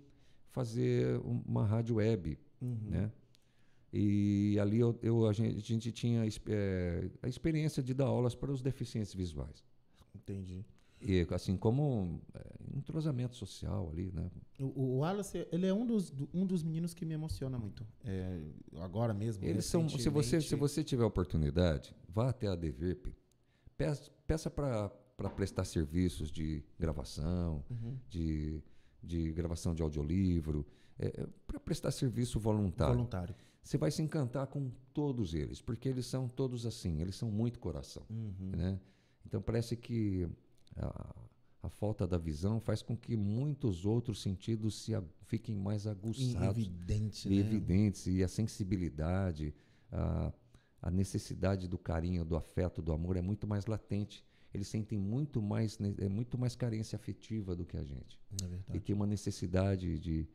fazer uma rádio web, uhum. né? E ali eu, eu a, gente, a, gente, tinha é, a experiência de dar aulas para os deficientes visuais. Entendi. E assim como é, entrosamento social ali, né? O, o Wallace, ele é um dos, do, um dos meninos que me emociona muito. É, agora mesmo. Eles são. Se você se você tiver oportunidade, vá até a DVP, peça, peça para prestar serviços de gravação, uhum. de, de gravação de audiolivro, é, é para prestar serviço voluntário. Voluntário. Você vai se encantar com todos eles, porque eles são todos assim, eles são muito coração, uhum. né? Então parece que a, a falta da visão faz com que muitos outros sentidos se fiquem mais aguçados. E evidentes, né? Evidentes. E a sensibilidade, a, a necessidade do carinho, do afeto, do amor é muito mais latente eles sentem muito mais é muito mais carência afetiva do que a gente é e tem uma necessidade de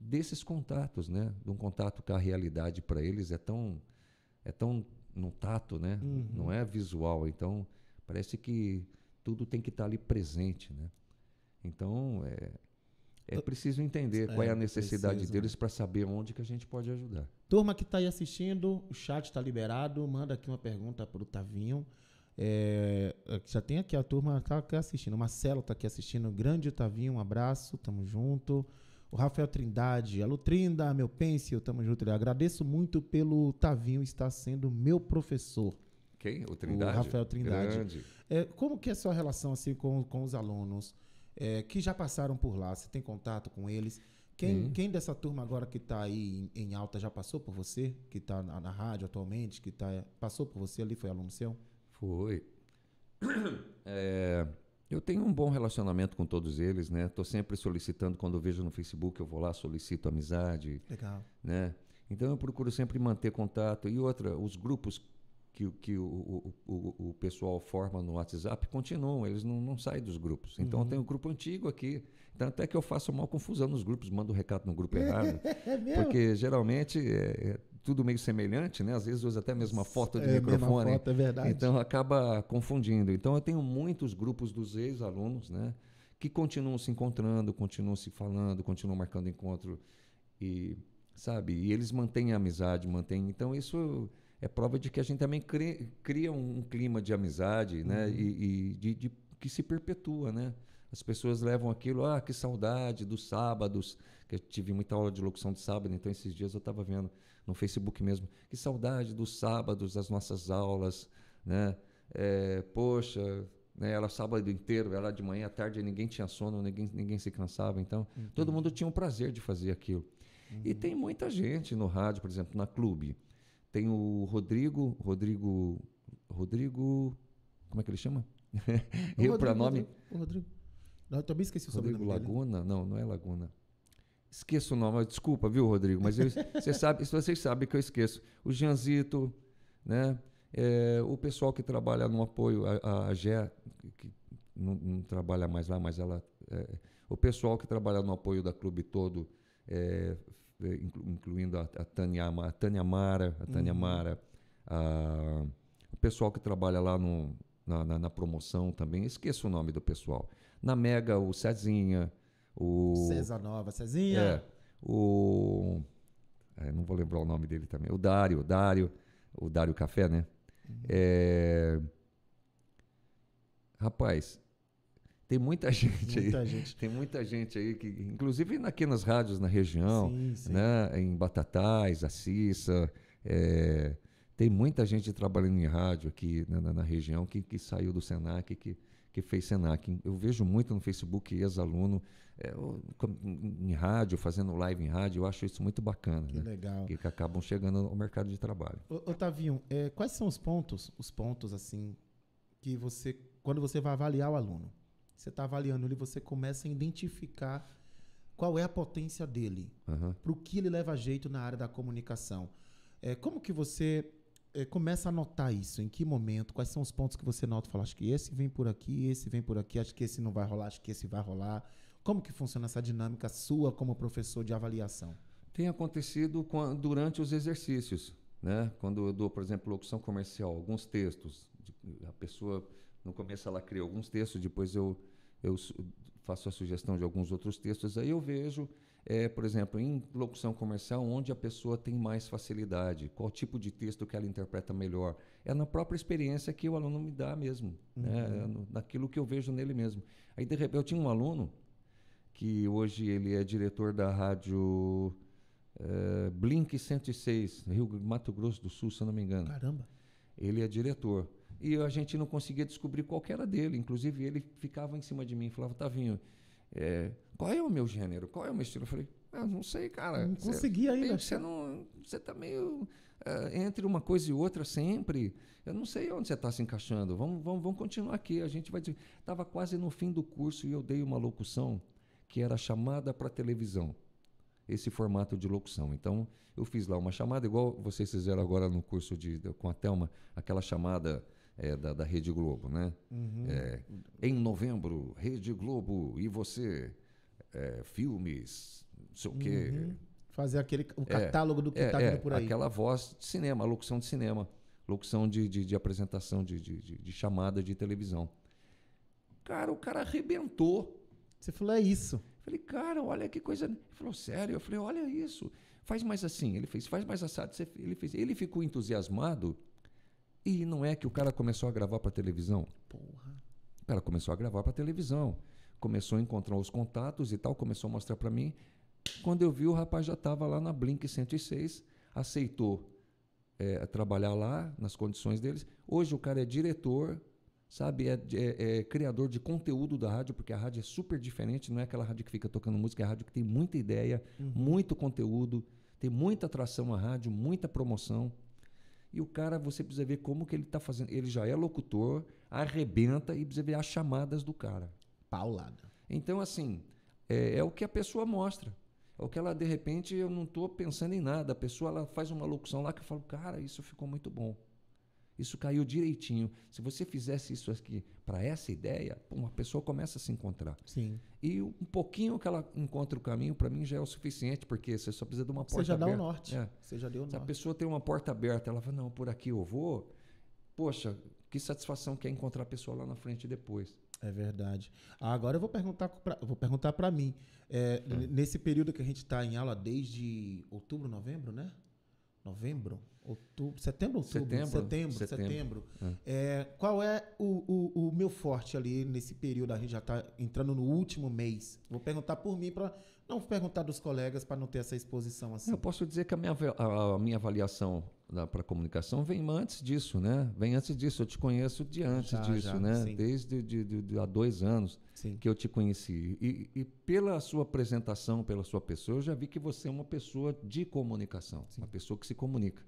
desses contatos né de um contato com a realidade para eles é tão é tão no tato, né? Uhum. Não é visual. Então, parece que tudo tem que estar tá ali presente, né? Então, é, é preciso entender é, qual é a necessidade preciso, né? deles para saber onde que a gente pode ajudar. Turma que está aí assistindo, o chat está liberado. Manda aqui uma pergunta para o Tavinho. É, já tem aqui a turma que tá aqui assistindo. Marcelo está aqui assistindo. Grande Tavinho, um abraço, tamo junto o Rafael Trindade, alô Trinda, meu pense, eu tamo junto. Eu agradeço muito pelo Tavinho estar sendo meu professor. Quem? O Trindade? O Rafael Trindade. É, como que é a sua relação assim com, com os alunos é, que já passaram por lá? Você tem contato com eles? Quem, hum. quem dessa turma agora que está aí em, em, alta já passou por você? Que está na, na, rádio atualmente, que tá, passou por você ali, foi aluno seu? Foi. É... Eu tenho um bom relacionamento com todos eles, né? Estou sempre solicitando quando eu vejo no Facebook, eu vou lá solicito amizade. Legal. Né? Então eu procuro sempre manter contato e outra, os grupos que, que o, o, o, o pessoal forma no WhatsApp continuam, eles não, não saem dos grupos. Então uhum. tenho um grupo antigo aqui. Então até que eu faço uma confusão nos grupos, mando um recado no grupo é errado. é mesmo? Porque geralmente é, é tudo meio semelhante, né? Às vezes usa até a mesma foto de é, microfone. Mesma foto, é verdade. Então acaba confundindo. Então eu tenho muitos grupos dos ex-alunos, né? Que continuam se encontrando, continuam se falando, continuam marcando encontro e sabe? E eles mantêm a amizade, mantêm. Então isso é prova de que a gente também cria, um, clima de amizade, né? Uhum. E, e de, de, que se perpetua, né? As pessoas levam aquilo, ah, que saudade dos sábados, que eu tive muita aula de locução de sábado, então esses dias eu estava vendo no Facebook mesmo, que saudade dos sábados, das nossas aulas, né? É, poxa, né, ela sábado inteiro, ela de manhã à tarde, ninguém tinha sono, ninguém, ninguém se cansava, então Entendi. todo mundo tinha o um prazer de fazer aquilo. Uhum. E tem muita gente no rádio, por exemplo, na clube. Tem o Rodrigo, Rodrigo, Rodrigo, como é que ele chama? eu para nome. Rodrigo. Eu também esqueci o Rodrigo sobrenome Laguna? Dele. Não, não é Laguna. Esqueço o nome, desculpa, viu, Rodrigo? Mas eu, você sabe, vocês sabem que eu esqueço. O Gianzito né? É, o pessoal que trabalha no apoio, a, a Gé, que não, não, trabalha mais lá, mas ela. É, o pessoal que trabalha no apoio da clube todo, é, é incluindo a, a, Tânia, a Tânia Mara, a Tânia uhum. Mara, a, o pessoal que trabalha lá no, na, na, na promoção também, esqueço o nome do pessoal. Na Mega, o Cezinha. O César Nova, Cezinha. É, o. É, não vou lembrar o nome dele também. O Dário, o Dário. O Dário Café, né? Uhum. É... Rapaz, tem muita gente muita aí. Gente. Tem muita gente aí que, inclusive aqui nas rádios na região, sim, sim. né? Em Batatais, Acissa, é, tem muita gente trabalhando em rádio aqui na, né, na, na região que, que saiu do Senac, que que fez Senac. Eu vejo muito no Facebook ex-aluno é, em rádio, fazendo live em rádio, eu acho isso muito bacana. Que né? legal. Que, que, acabam chegando ao mercado de trabalho. Otavinho, é, quais são os pontos, os pontos assim, que você, quando você vai avaliar o aluno, você está avaliando ele, você começa a identificar qual é a potência dele, uhum. para o que ele leva jeito na área da comunicação. É, como que você é, começa a notar isso? Em que momento? Quais são os pontos que você nota? Fala, acho que esse vem por aqui, esse vem por aqui, acho que esse não vai rolar, acho que esse vai rolar. Como que funciona essa dinâmica sua como professor de avaliação? Tem acontecido durante os exercícios. Né? Quando eu dou, por exemplo, locução comercial, alguns textos, a pessoa, no começo ela cria alguns textos, depois eu, eu faço a sugestão de alguns outros textos, aí eu vejo é, por exemplo, em locução comercial, onde a pessoa tem mais facilidade, qual tipo de texto que ela interpreta melhor. É na própria experiência que o aluno me dá mesmo, né? uhum. né? é no, naquilo que eu vejo nele mesmo. Aí, de repente, eu tinha um aluno que hoje ele é diretor da rádio é, Blink 106, Rio Mato Grosso do Sul, se eu não me engano. Caramba! Ele é diretor. E a gente não conseguia descobrir qual era dele. Inclusive, ele ficava em cima de mim e falava, Tavinho, é, qual é o meu gênero? Qual é o meu estilo? Eu falei, ah, não sei, cara. Não consegui ainda. Você não, você tá meio uh, entre uma coisa e outra sempre. Eu não sei onde você está se encaixando. Vamos, vamos, vamos continuar aqui. A gente vai. Tava quase no fim do curso e eu dei uma locução que era chamada para televisão. Esse formato de locução. Então, eu fiz lá uma chamada, igual vocês fizeram agora no curso de, com a Thelma, aquela chamada é, da, da Rede Globo, né? Uhum. É, em novembro, Rede Globo e você é, filmes, não sei o quê. Uhum. Fazer aquele, o é, catálogo é, do que está é, é, vindo por aí. Aquela voz de cinema, locução de cinema, locução de, de, de apresentação, de, de, de chamada de televisão. Cara, o cara arrebentou. Você falou, é isso. Falei, cara, olha que coisa. Ele falou, sério? Eu falei, olha isso. Faz mais assim. Ele fez, faz mais assado. Ele fez. Ele ficou entusiasmado. E não é que o cara começou a gravar para televisão? Porra. O cara começou a gravar para televisão começou a encontrar os contatos e tal, começou a mostrar para mim. Quando eu vi, o rapaz já estava lá na Blink 106, aceitou é, trabalhar lá, nas condições deles. Hoje o cara é diretor, sabe, é, é, é, criador de conteúdo da rádio, porque a rádio é super diferente, não é aquela rádio que fica tocando música, é a rádio que tem muita ideia, uhum. muito conteúdo, tem muita atração à rádio, muita promoção. E o cara, você precisa ver como que ele está fazendo. Ele já é locutor, arrebenta e precisa ver as chamadas do cara. Paulada. Então, assim, é, é o que a pessoa mostra. É o que ela, de repente, eu não estou pensando em nada. A pessoa ela faz uma locução lá que eu falo, cara, isso ficou muito bom. Isso caiu direitinho. Se você fizesse isso aqui para essa ideia, uma pessoa começa a se encontrar. Sim. E um pouquinho que ela encontra o caminho, para mim já é o suficiente, porque você só precisa de uma porta aberta. Você já aberta. dá o norte. É. Você já deu o Se norte. a pessoa tem uma porta aberta, ela fala, não, por aqui eu vou. Poxa, que satisfação que é encontrar a pessoa lá na frente depois. É verdade. Ah, agora eu vou perguntar pra, vou perguntar para mim. É, nesse período que a gente está em aula desde outubro, novembro, né? Novembro, outubro, setembro, outubro, setembro, setembro. setembro. setembro. É, é qual é o, o, o, meu forte ali nesse período? A gente já está entrando no último mês. Vou perguntar por mim para não perguntar dos colegas para não ter essa exposição assim. Eu posso dizer que a minha, a, a minha avaliação para a comunicação vem antes disso, né? Vem antes disso. Eu te conheço de antes já, disso, já, né? Sim. Desde de, de, de, há dois anos sim. que eu te conheci. E, e, pela sua apresentação, pela sua pessoa, eu já vi que você é uma pessoa de comunicação, sim. uma pessoa que se comunica.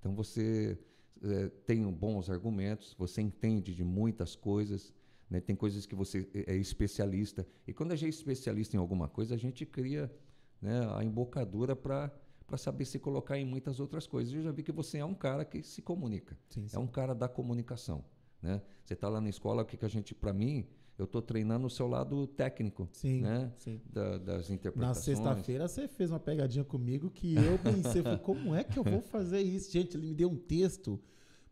Então você é, tem bons argumentos, você entende de muitas coisas. Né? Tem coisas que você é, é especialista. E quando a gente é especialista em alguma coisa, a gente cria né, a embocadura para para saber se colocar em muitas outras coisas. Eu já vi que você é um cara que se comunica, sim, sim. é um cara da comunicação. Né? Você está lá na escola, o que, que a gente, para mim, eu estou treinando o seu lado técnico, sim, né? Sim. Da, das interpretações. Na sexta-feira você fez uma pegadinha comigo que eu pensei, como é que eu vou fazer isso? Gente, ele me deu um texto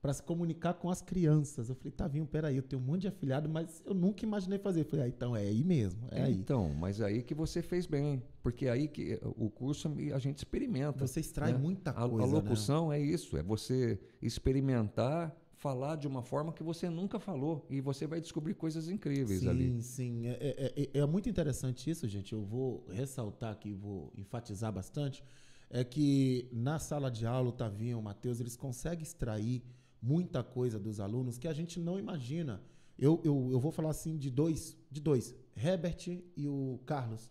para se comunicar com as crianças. Eu falei, Tavinho, peraí, eu tenho um monte de afilhado, mas eu nunca imaginei fazer. Eu falei, ah, então é aí mesmo, é, aí. Então, mas aí que você fez bem, porque aí que eh, o curso a gente experimenta. Você extrai né? muita coisa. A, a né? locução né? é isso, é você experimentar falar de uma forma que você nunca falou e você vai descobrir coisas incríveis sim, ali. Sim, sim. É é, é, é, é, muito interessante isso, gente. Eu vou ressaltar aqui, vou enfatizar bastante, é que na sala de aula, o Tavinho, o Matheus, eles conseguem extrair muita coisa dos alunos que a gente não imagina. Eu, eu, eu vou falar assim de dois, de dois, Herbert e o Carlos.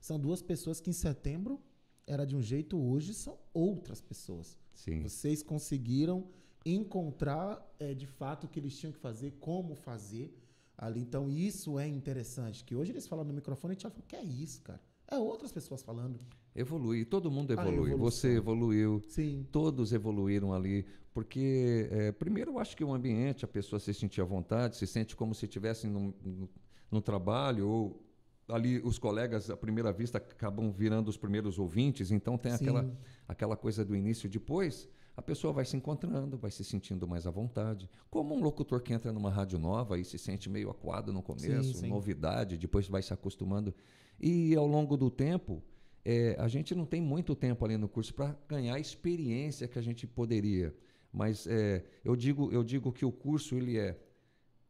São duas pessoas que em setembro era de um jeito, hoje são outras pessoas. Sim. Vocês conseguiram encontrar é, de fato o que eles tinham que fazer, como fazer ali. Então isso é interessante, que hoje eles falam no microfone e a gente fala, que é isso, cara? É outras pessoas falando. Evolui, todo mundo evolui. Você evoluiu, Sim. todos evoluíram ali, porque é, primeiro eu acho que o ambiente, a pessoa se sentir à vontade, se sente como se estivesse no, trabalho ou ali os colegas à primeira vista acabam virando os primeiros ouvintes, então tem aquela, aquela coisa do início depois, a pessoa vai se encontrando, vai se sentindo mais à vontade. Como um locutor que entra numa rádio nova e se sente meio acuado no começo, sim, sim. novidade, depois vai se acostumando. E ao longo do tempo, é, a gente não tem muito tempo ali no curso para ganhar a experiência que a gente poderia. Mas é, eu, digo, eu digo que o curso ele é,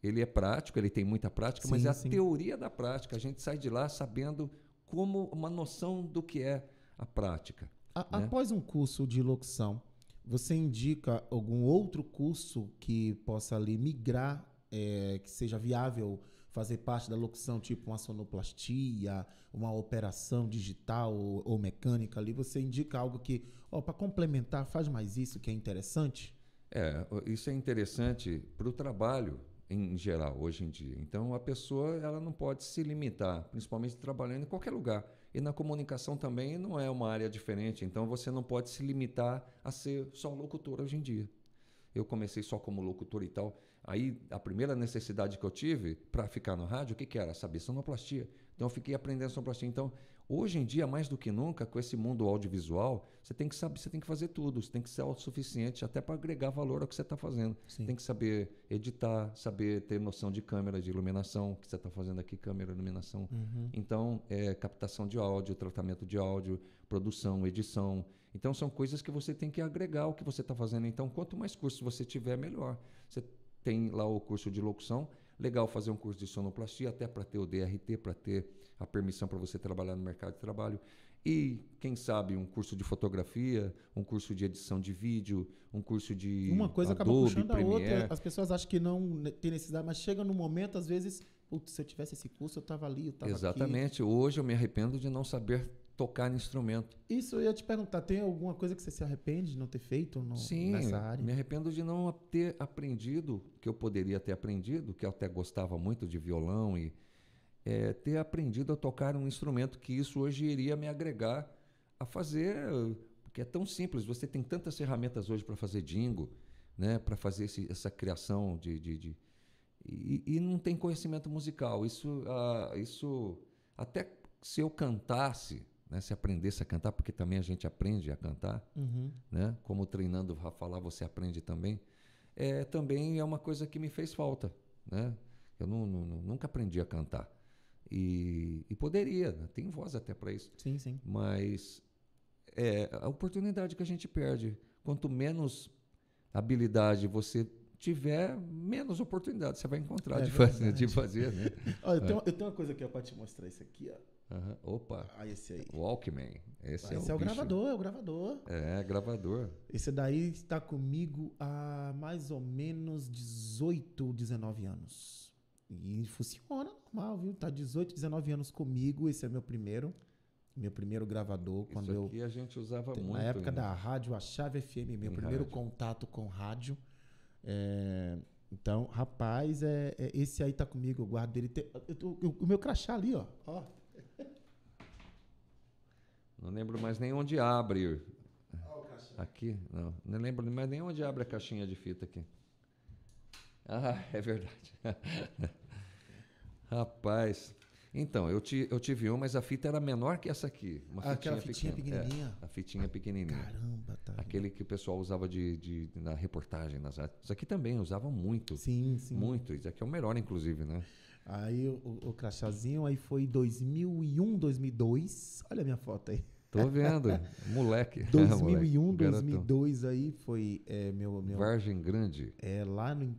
ele é prático, ele tem muita prática, sim, mas é sim. a teoria da prática. A gente sai de lá sabendo como uma noção do que é a prática. A, né? Após um curso de locução, você indica algum outro curso que possa ali migrar, é, que seja viável fazer parte da locução, tipo uma sonoplastia, uma operação digital ou, ou mecânica ali, você indica algo que, ó, para complementar, faz mais isso que é interessante? É, isso é interessante para o trabalho em geral hoje em dia. Então a pessoa ela não pode se limitar, principalmente trabalhando em qualquer lugar. E na comunicação também não é uma área diferente, então você não pode se limitar a ser só locutor hoje em dia eu comecei só como locutor e tal. Aí a primeira necessidade que eu tive para ficar no rádio, o que, que era? Saber sonoplastia. Então eu fiquei aprendendo sonoplastia. Então, hoje em dia, mais do que nunca, com esse mundo audiovisual, você tem que saber, você tem que fazer tudo, você tem que ser autossuficiente até para agregar valor ao que você está fazendo. Sim. Você tem que saber editar, saber ter noção de câmera, de iluminação, o que você está fazendo aqui, câmera, iluminação. Uhum. Então, é, captação de áudio, tratamento de áudio, produção, edição, então são coisas que você tem que agregar o que você está fazendo. Então, quanto mais cursos você tiver, melhor. Você tem lá o curso de locução, legal fazer um curso de sonoplastia, até para ter o DRT, para ter a permissão para você trabalhar no mercado de trabalho. E, quem sabe, um curso de fotografia, um curso de edição de vídeo, um curso de. Uma coisa Adobe, acaba puxando Premiere. a outra. As pessoas acham que não tem necessidade, mas chega no momento, às vezes, se eu tivesse esse curso, eu estava ali, eu estava Exatamente. Hoje eu me arrependo de não saber tocar no instrumento. Isso eu ia te perguntar, tem alguma coisa que você se arrepende de não ter feito no, Sim, nessa área? Sim, me arrependo de não ter aprendido, que eu poderia ter aprendido, que eu até gostava muito de violão e é, ter aprendido a tocar um instrumento que isso hoje iria me agregar a fazer, porque é tão simples, você tem tantas ferramentas hoje para fazer dingo, né, para fazer esse, essa criação de... de, de e, e, não tem conhecimento musical, isso, ah, isso até se eu cantasse né? Se aprendesse a cantar, porque também a gente aprende a cantar, uhum. né? como treinando a falar, você aprende também, é, também é uma coisa que me fez falta. Né? Eu não, não, nunca aprendi a cantar. E, e poderia, né? tem voz até para isso. Sim, sim. Mas é a oportunidade que a gente perde. Quanto menos habilidade você tiver, menos oportunidade você vai encontrar é de, fazer, de, fazer, né? Olha, eu, é. tenho, eu tenho uma coisa aqui para te mostrar isso aqui. Ó. Uhum. Opa! Ah, esse aí. Walkman. Esse, ah, é, esse o é o gravador, é o gravador. É, gravador. Esse daí está comigo há mais ou menos 18, 19 anos. E funciona normal, viu? Tá 18, 19 anos comigo. Esse é meu primeiro. Meu primeiro gravador. Isso aqui eu, a gente usava na muito. Na época né? da rádio, a Chave FM, meu em primeiro rádio. contato com rádio. É, então, rapaz, é, é, esse aí tá comigo, eu guardo ele. Te, eu, eu, o meu crachá ali, ó. Ó. Não lembro mais nem onde abre. Aqui? Não. Não lembro mais nem onde abre a caixinha de fita aqui. Ah, é verdade. Rapaz. Então, eu, ti, eu tive uma, mas a fita era menor que essa aqui. Uma ah, fitinha Aquela fitinha pequena. É, pequenininha? É, a fitinha ah, pequenininha. Caramba, tá. Aquele que o pessoal usava de, de na reportagem, nas artes. Isso aqui também usava muito. Sim, sim. Muito. Isso aqui é o melhor, inclusive, né? Aí o, o crachazinho, aí foi 2001, 2002. Olha a minha foto aí. Tô vendo, moleque. 2001, 2002 aí foi é, meu, meu... Vargem Grande. É, lá no...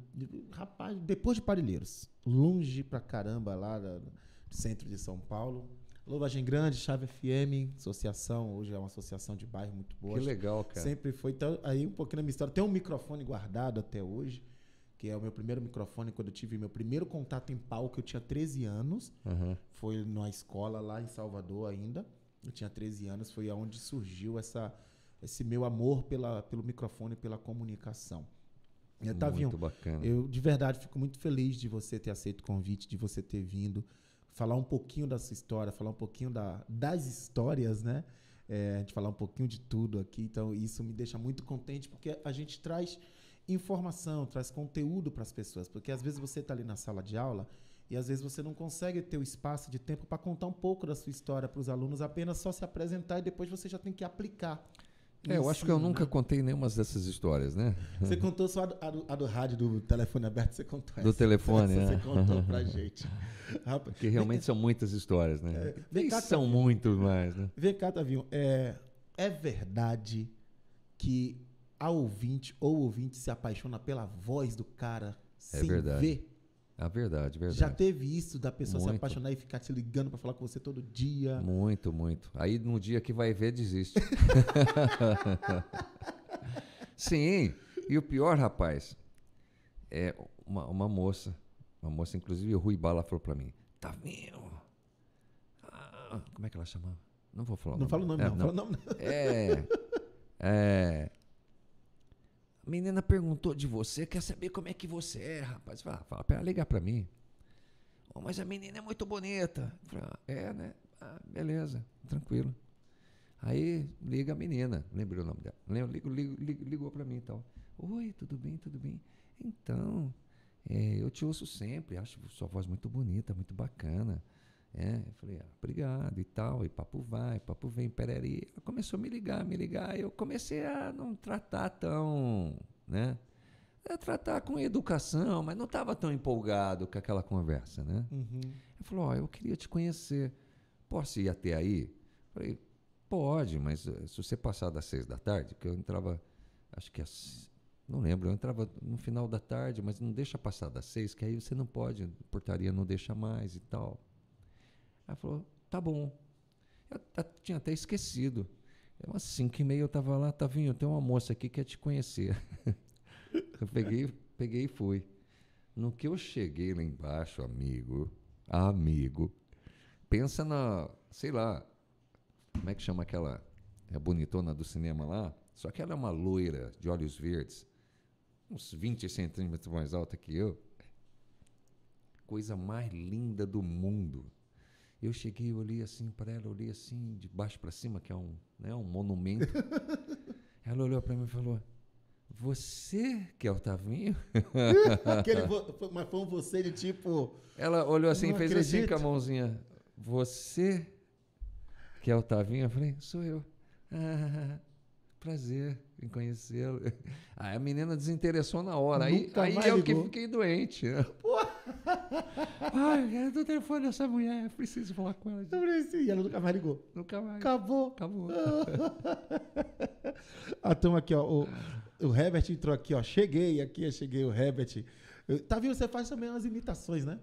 Rapaz, depois de Parilheiros. Longe pra caramba lá no centro de São Paulo. Alô, Vargem Grande, Chave FM, associação. Hoje é uma associação de bairro muito boa. Que legal, cara. Sempre foi. Então, aí um pouquinho da minha história. Tem um microfone guardado até hoje que é o meu primeiro microfone, quando eu tive meu primeiro contato em palco, eu tinha 13 anos. Uhum. Foi na escola lá em Salvador ainda. Eu tinha 13 anos, foi aonde surgiu essa, esse meu amor pela, pelo microfone, pela comunicação. Tavinho, muito bacana. eu de verdade fico muito feliz de você ter aceito o convite, de você ter vindo, falar um pouquinho da sua história, falar um pouquinho da, das histórias, né? É, a gente falar um pouquinho de tudo aqui, então isso me deixa muito contente porque a gente traz informação, traz conteúdo para as pessoas, porque às vezes você está ali na sala de aula e às vezes você não consegue ter o espaço de tempo para contar um pouco da sua história para os alunos, apenas só se apresentar e depois você já tem que aplicar. É, eu acho que eu nunca né? contei nenhuma dessas histórias, né? Você contou só a do, a do, a do rádio, do telefone aberto, você contou essa. Do telefone, essa, né? Você contou pra gente. Porque realmente são muitas histórias, né? É, vem cá, são Tavinho, muito mais, né? Vem cá, Tavinho. É, é verdade que a ouvinte ou ouvinte se apaixona pela voz do cara é sem verdade. ver. É verdade, verdade. Já teve isso da pessoa muito. se apaixonar e ficar te ligando para falar com você todo dia? Muito, muito. Aí no dia que vai ver, desiste. Sim, e o pior, rapaz, é uma, uma moça, uma moça, inclusive o Rui Bala falou para mim, tá vendo? Ah, como é que ela chamava? Não vou falar Não o nome, é, não. Fala nome, não. É, não. Fala o nome, não. é, é a menina perguntou de você, quer saber como é que você é, rapaz. Fala, fala pra ela ligar pra mim. Oh, mas a menina é muito bonita. Fala, ah, é, né? Ah, beleza, tranquilo. Aí liga a menina, lembrou o nome dela. Ligo, ligo, ligo, ligou pra mim e tal. Oi, tudo bem, tudo bem? Então, é, eu te ouço sempre, acho sua voz muito bonita, muito bacana. É, eu falei, ah, obrigado e tal, e papo vai, papo vem, pereri. Ela começou a me ligar, me ligar, e eu comecei a não tratar tão, né? A tratar com educação, mas não estava tão empolgado com aquela conversa, né? Uhum. Ela falou, ó, oh, eu queria te conhecer, posso ir até aí? Eu falei, pode, mas eh, se você passar das seis da tarde, porque eu entrava, acho que as, não lembro, eu entrava no final da tarde, mas não deixa passar das seis, que aí você não pode, a portaria não deixa mais e tal. Ela falou, tá bom. Eu tinha até esquecido. É umas cinco e meia eu estava lá, Tavinho, tá, tem uma moça aqui que quer te conhecer. eu peguei, peguei e fui. No que eu cheguei lá embaixo, amigo, amigo, pensa na, sei lá, como é que chama aquela é bonitona do cinema lá? Só que ela é uma loira de olhos verdes, uns 20 centímetros mais alta que eu. Coisa mais linda do mundo. Eu cheguei, olhei assim para ela, olhei assim de baixo para cima, que é um, né, um monumento. ela olhou para mim e falou: Você que é o Tavinho? Aquele, mas foi um você de tipo. Ela olhou assim, fez acredito. assim com a mãozinha: Você que é o Tavinho? Tá eu falei: Sou eu. prazer em conhecê-lo. Aí a menina desinteressou na hora. Nunca aí aí eu que fiquei doente. Pô, Ai, eu tô telefone dessa mulher, eu preciso falar com ela. E ela nunca mais ligou. Nunca mais. Acabou. Acabou. ah, então aqui, ó. O, o Herbert entrou aqui, ó. Cheguei aqui, cheguei, o Herbert. tá vendo? Você faz também umas imitações, né?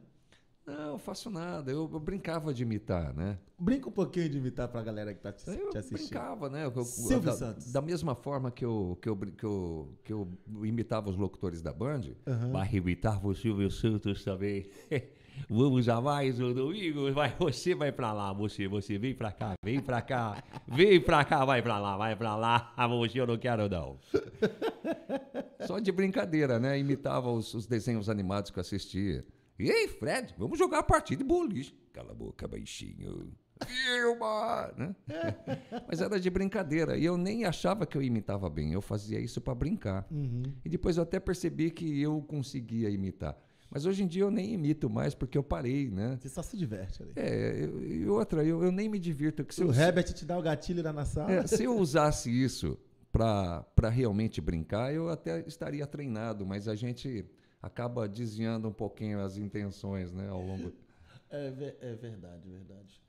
Não, eu faço nada. Eu, eu, brincava de imitar, né? Brinca um pouquinho de imitar pra galera que tá te, te assistindo. Eu brincava, né? Eu, Silvio Santos. Da mesma forma que eu, que, eu, que, eu, que eu imitava os locutores da Band, uhum. mas imitava o Silvio Santos também. Vamos a mais o domingo. Vai, você vai pra lá, você, você vem pra cá, vem pra cá, vem pra cá, vai pra lá, vai pra lá. Você eu não quero, não. Só de brincadeira, né? Imitava os, os desenhos animados que eu assistia. Ei, Fred, vamos jogar a partida de boliche. Cala a boca, baixinho. Vilma! Né? Mas era de brincadeira. E eu nem achava que eu imitava bem. Eu fazia isso para brincar. Uhum. E depois eu até percebi que eu conseguia imitar. Mas hoje em dia eu nem imito mais porque eu parei, né? Você só se diverte ali. É, eu, e outra, eu, eu, nem me divirto. Que se o Herbert te dá o gatilho lá na sala. É, se eu usasse isso para realmente brincar, eu até estaria treinado, mas a gente acaba desviando um pouquinho as intenções né, ao longo. É, é verdade, é verdade.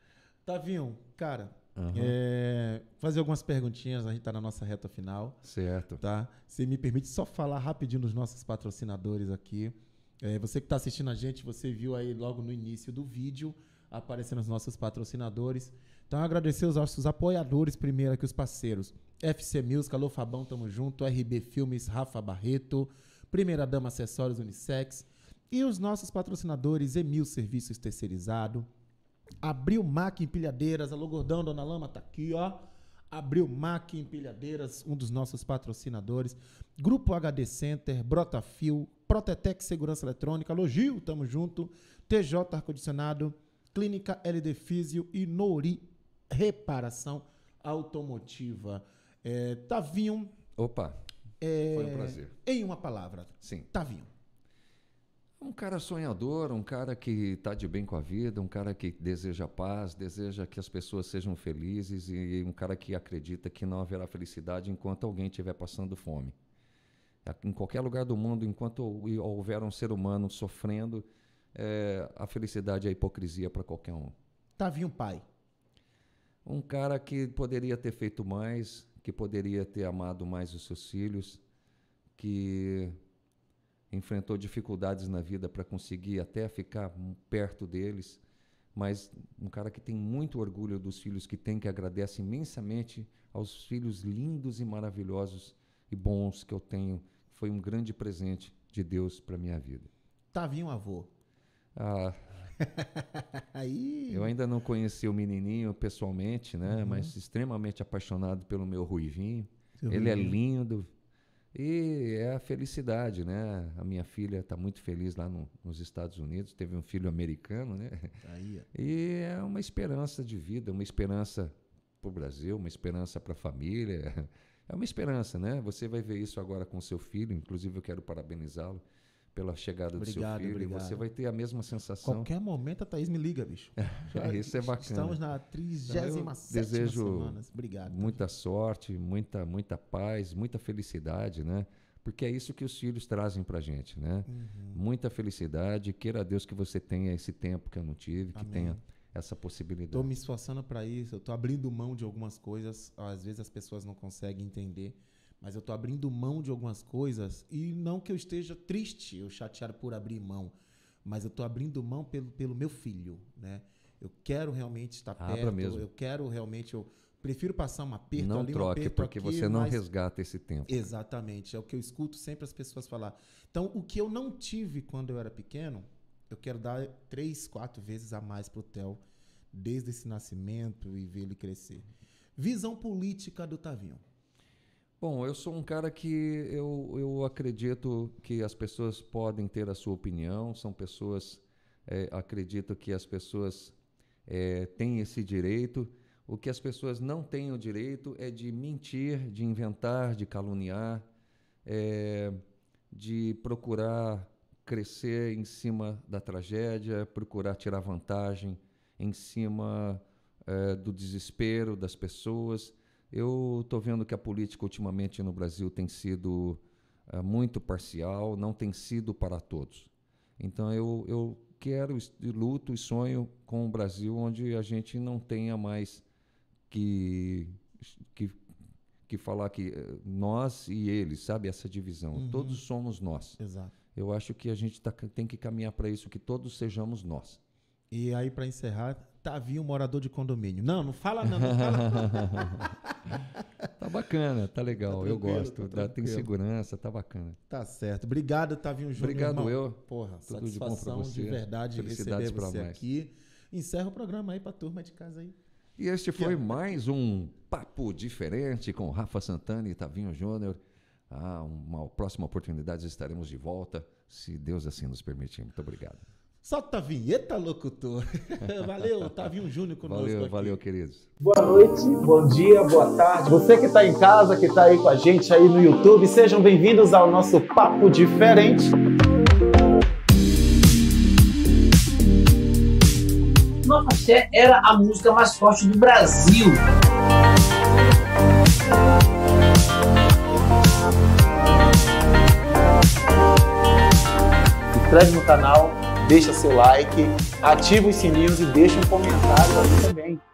Tavinho, cara, uhum. é, fazer algumas perguntinhas, a gente está na nossa reta final. Certo. Tá? Se me permite só falar rapidinho dos nossos patrocinadores aqui. É, você que está assistindo a gente, você viu aí logo no início do vídeo aparecendo os nossos patrocinadores. Então, agradecer os nossos apoiadores primeiro aqui, os parceiros. FC Music, Alô Fabão, tamo junto. RB Filmes, Rafa Barreto. Primeira Dama Acessórios Unissex e os nossos patrocinadores Emil Serviços Terceirizado, Abriu Mac Empilhadeiras, a Gordão, Dona Lama tá aqui, ó. Abriu Mac Empilhadeiras, um dos nossos patrocinadores, Grupo HD Center, Brotafil, Protetec Segurança Eletrônica, Logio tamo junto, TJ Ar-Condicionado, Clínica LD Físio e Nori Reparação Automotiva. É, Tavinho. Opa! É, Foi um é, prazer. Em uma palavra. Sim. Tavinho. Um cara sonhador, um cara que está de bem com a vida, um cara que deseja paz, deseja que as pessoas sejam felizes e um cara que acredita que não haverá felicidade enquanto alguém estiver passando fome. Em qualquer lugar do mundo, enquanto houver um ser humano sofrendo, é, a felicidade é a hipocrisia para qualquer um. Tavinho Pai. Um cara que poderia ter feito mais, que poderia ter amado mais os seus filhos, que enfrentou dificuldades na vida para conseguir até ficar perto deles, mas um cara que tem muito orgulho dos filhos que tem, que agradece imensamente aos filhos lindos e maravilhosos e bons que eu tenho. Foi um grande presente de Deus para minha vida. Tavinho tá, avô. Ah, Aí... Eu ainda não conheci o menininho pessoalmente, né? Uhum. Mas extremamente apaixonado pelo meu Ruivinho. Seu Ele é Ruivinho. é lindo. E é a felicidade, né? A minha filha está muito feliz lá no, nos Estados Unidos, teve um filho americano, né? Aí, e é uma esperança de vida, uma esperança para o Brasil, uma esperança para a família. É uma esperança, né? Você vai ver isso agora com seu filho, inclusive eu quero parabenizá-lo pela chegada obrigado, do seu filho. Obrigado. E você vai ter a mesma sensação. Qualquer momento a Thaís me liga, bicho. Isso é bacana. Estamos na 37 então, desejo semanas. Obrigado. Muita Thaís. sorte, muita, muita paz, muita felicidade, né? Porque é isso que os filhos trazem pra gente, né? Uhum. Muita felicidade. Queira Deus que você tenha esse tempo que eu não tive, que Amém. tenha essa possibilidade. Estou me esforçando para isso, eu estou abrindo mão de algumas coisas, às vezes as pessoas não conseguem entender mas eu estou abrindo mão de algumas coisas e não que eu esteja triste ou chateado por abrir mão, mas eu estou abrindo mão pelo, pelo meu filho, né? Eu quero realmente estar Abra perto, mesmo. eu quero realmente eu prefiro passar uma perto. não ali, troque, um porque aqui, você não mas... resgata esse tempo. Exatamente, é o que eu escuto sempre as pessoas falar. Então, o que eu não tive quando eu era pequeno, eu quero dar três, quatro vezes a mais pro Theo desde esse nascimento e ver ele crescer. Visão política do Tavinho. Bom, eu sou um cara que eu, eu acredito que as pessoas podem ter a sua opinião, são pessoas, é, acredito que as pessoas é, têm esse direito. O que as pessoas não têm o direito é de mentir, de inventar, de caluniar, é, de procurar crescer em cima da tragédia, procurar tirar vantagem em cima é, do desespero das pessoas. Eu estou vendo que a política ultimamente no Brasil tem sido eh, muito parcial, não tem sido para todos. Então eu, eu quero e luto e sonho com um Brasil onde a gente não tenha mais que, que, que falar que eh, nós e eles, sabe? Essa divisão. Uhum. Todos somos nós. Exato. Eu acho que a gente tá, tem que caminhar para isso, que todos sejamos nós. E aí, para encerrar, Tavinho, morador de condomínio. Não, não fala não. não fala. tá bacana, tá legal. Tá eu gosto. Tá, tem segurança, tá bacana. Tá certo. Obrigado, Tavinho Júnior. Obrigado, irmão. eu. Porra, Tudo satisfação de, de verdade receber você mais. aqui. Encerra o programa aí pra turma de casa aí. E este foi é- mais um Papo Diferente com Rafa Santana e Tavinho Júnior. Ah, uma próxima oportunidade estaremos de volta, se Deus assim nos permitir. Muito obrigado. Solta a vinheta, locutor. Valeu, Otavinho Júnior conosco. Valeu, aqui. valeu, queridos. Boa noite, bom dia, boa tarde. Você que está em casa, que está aí com a gente aí no YouTube, sejam bem-vindos ao nosso Papo Diferente. No axé era a música mais forte do Brasil. inscreve no canal, deixa seu like, ativa os sininhos e deixa um comentário ali também.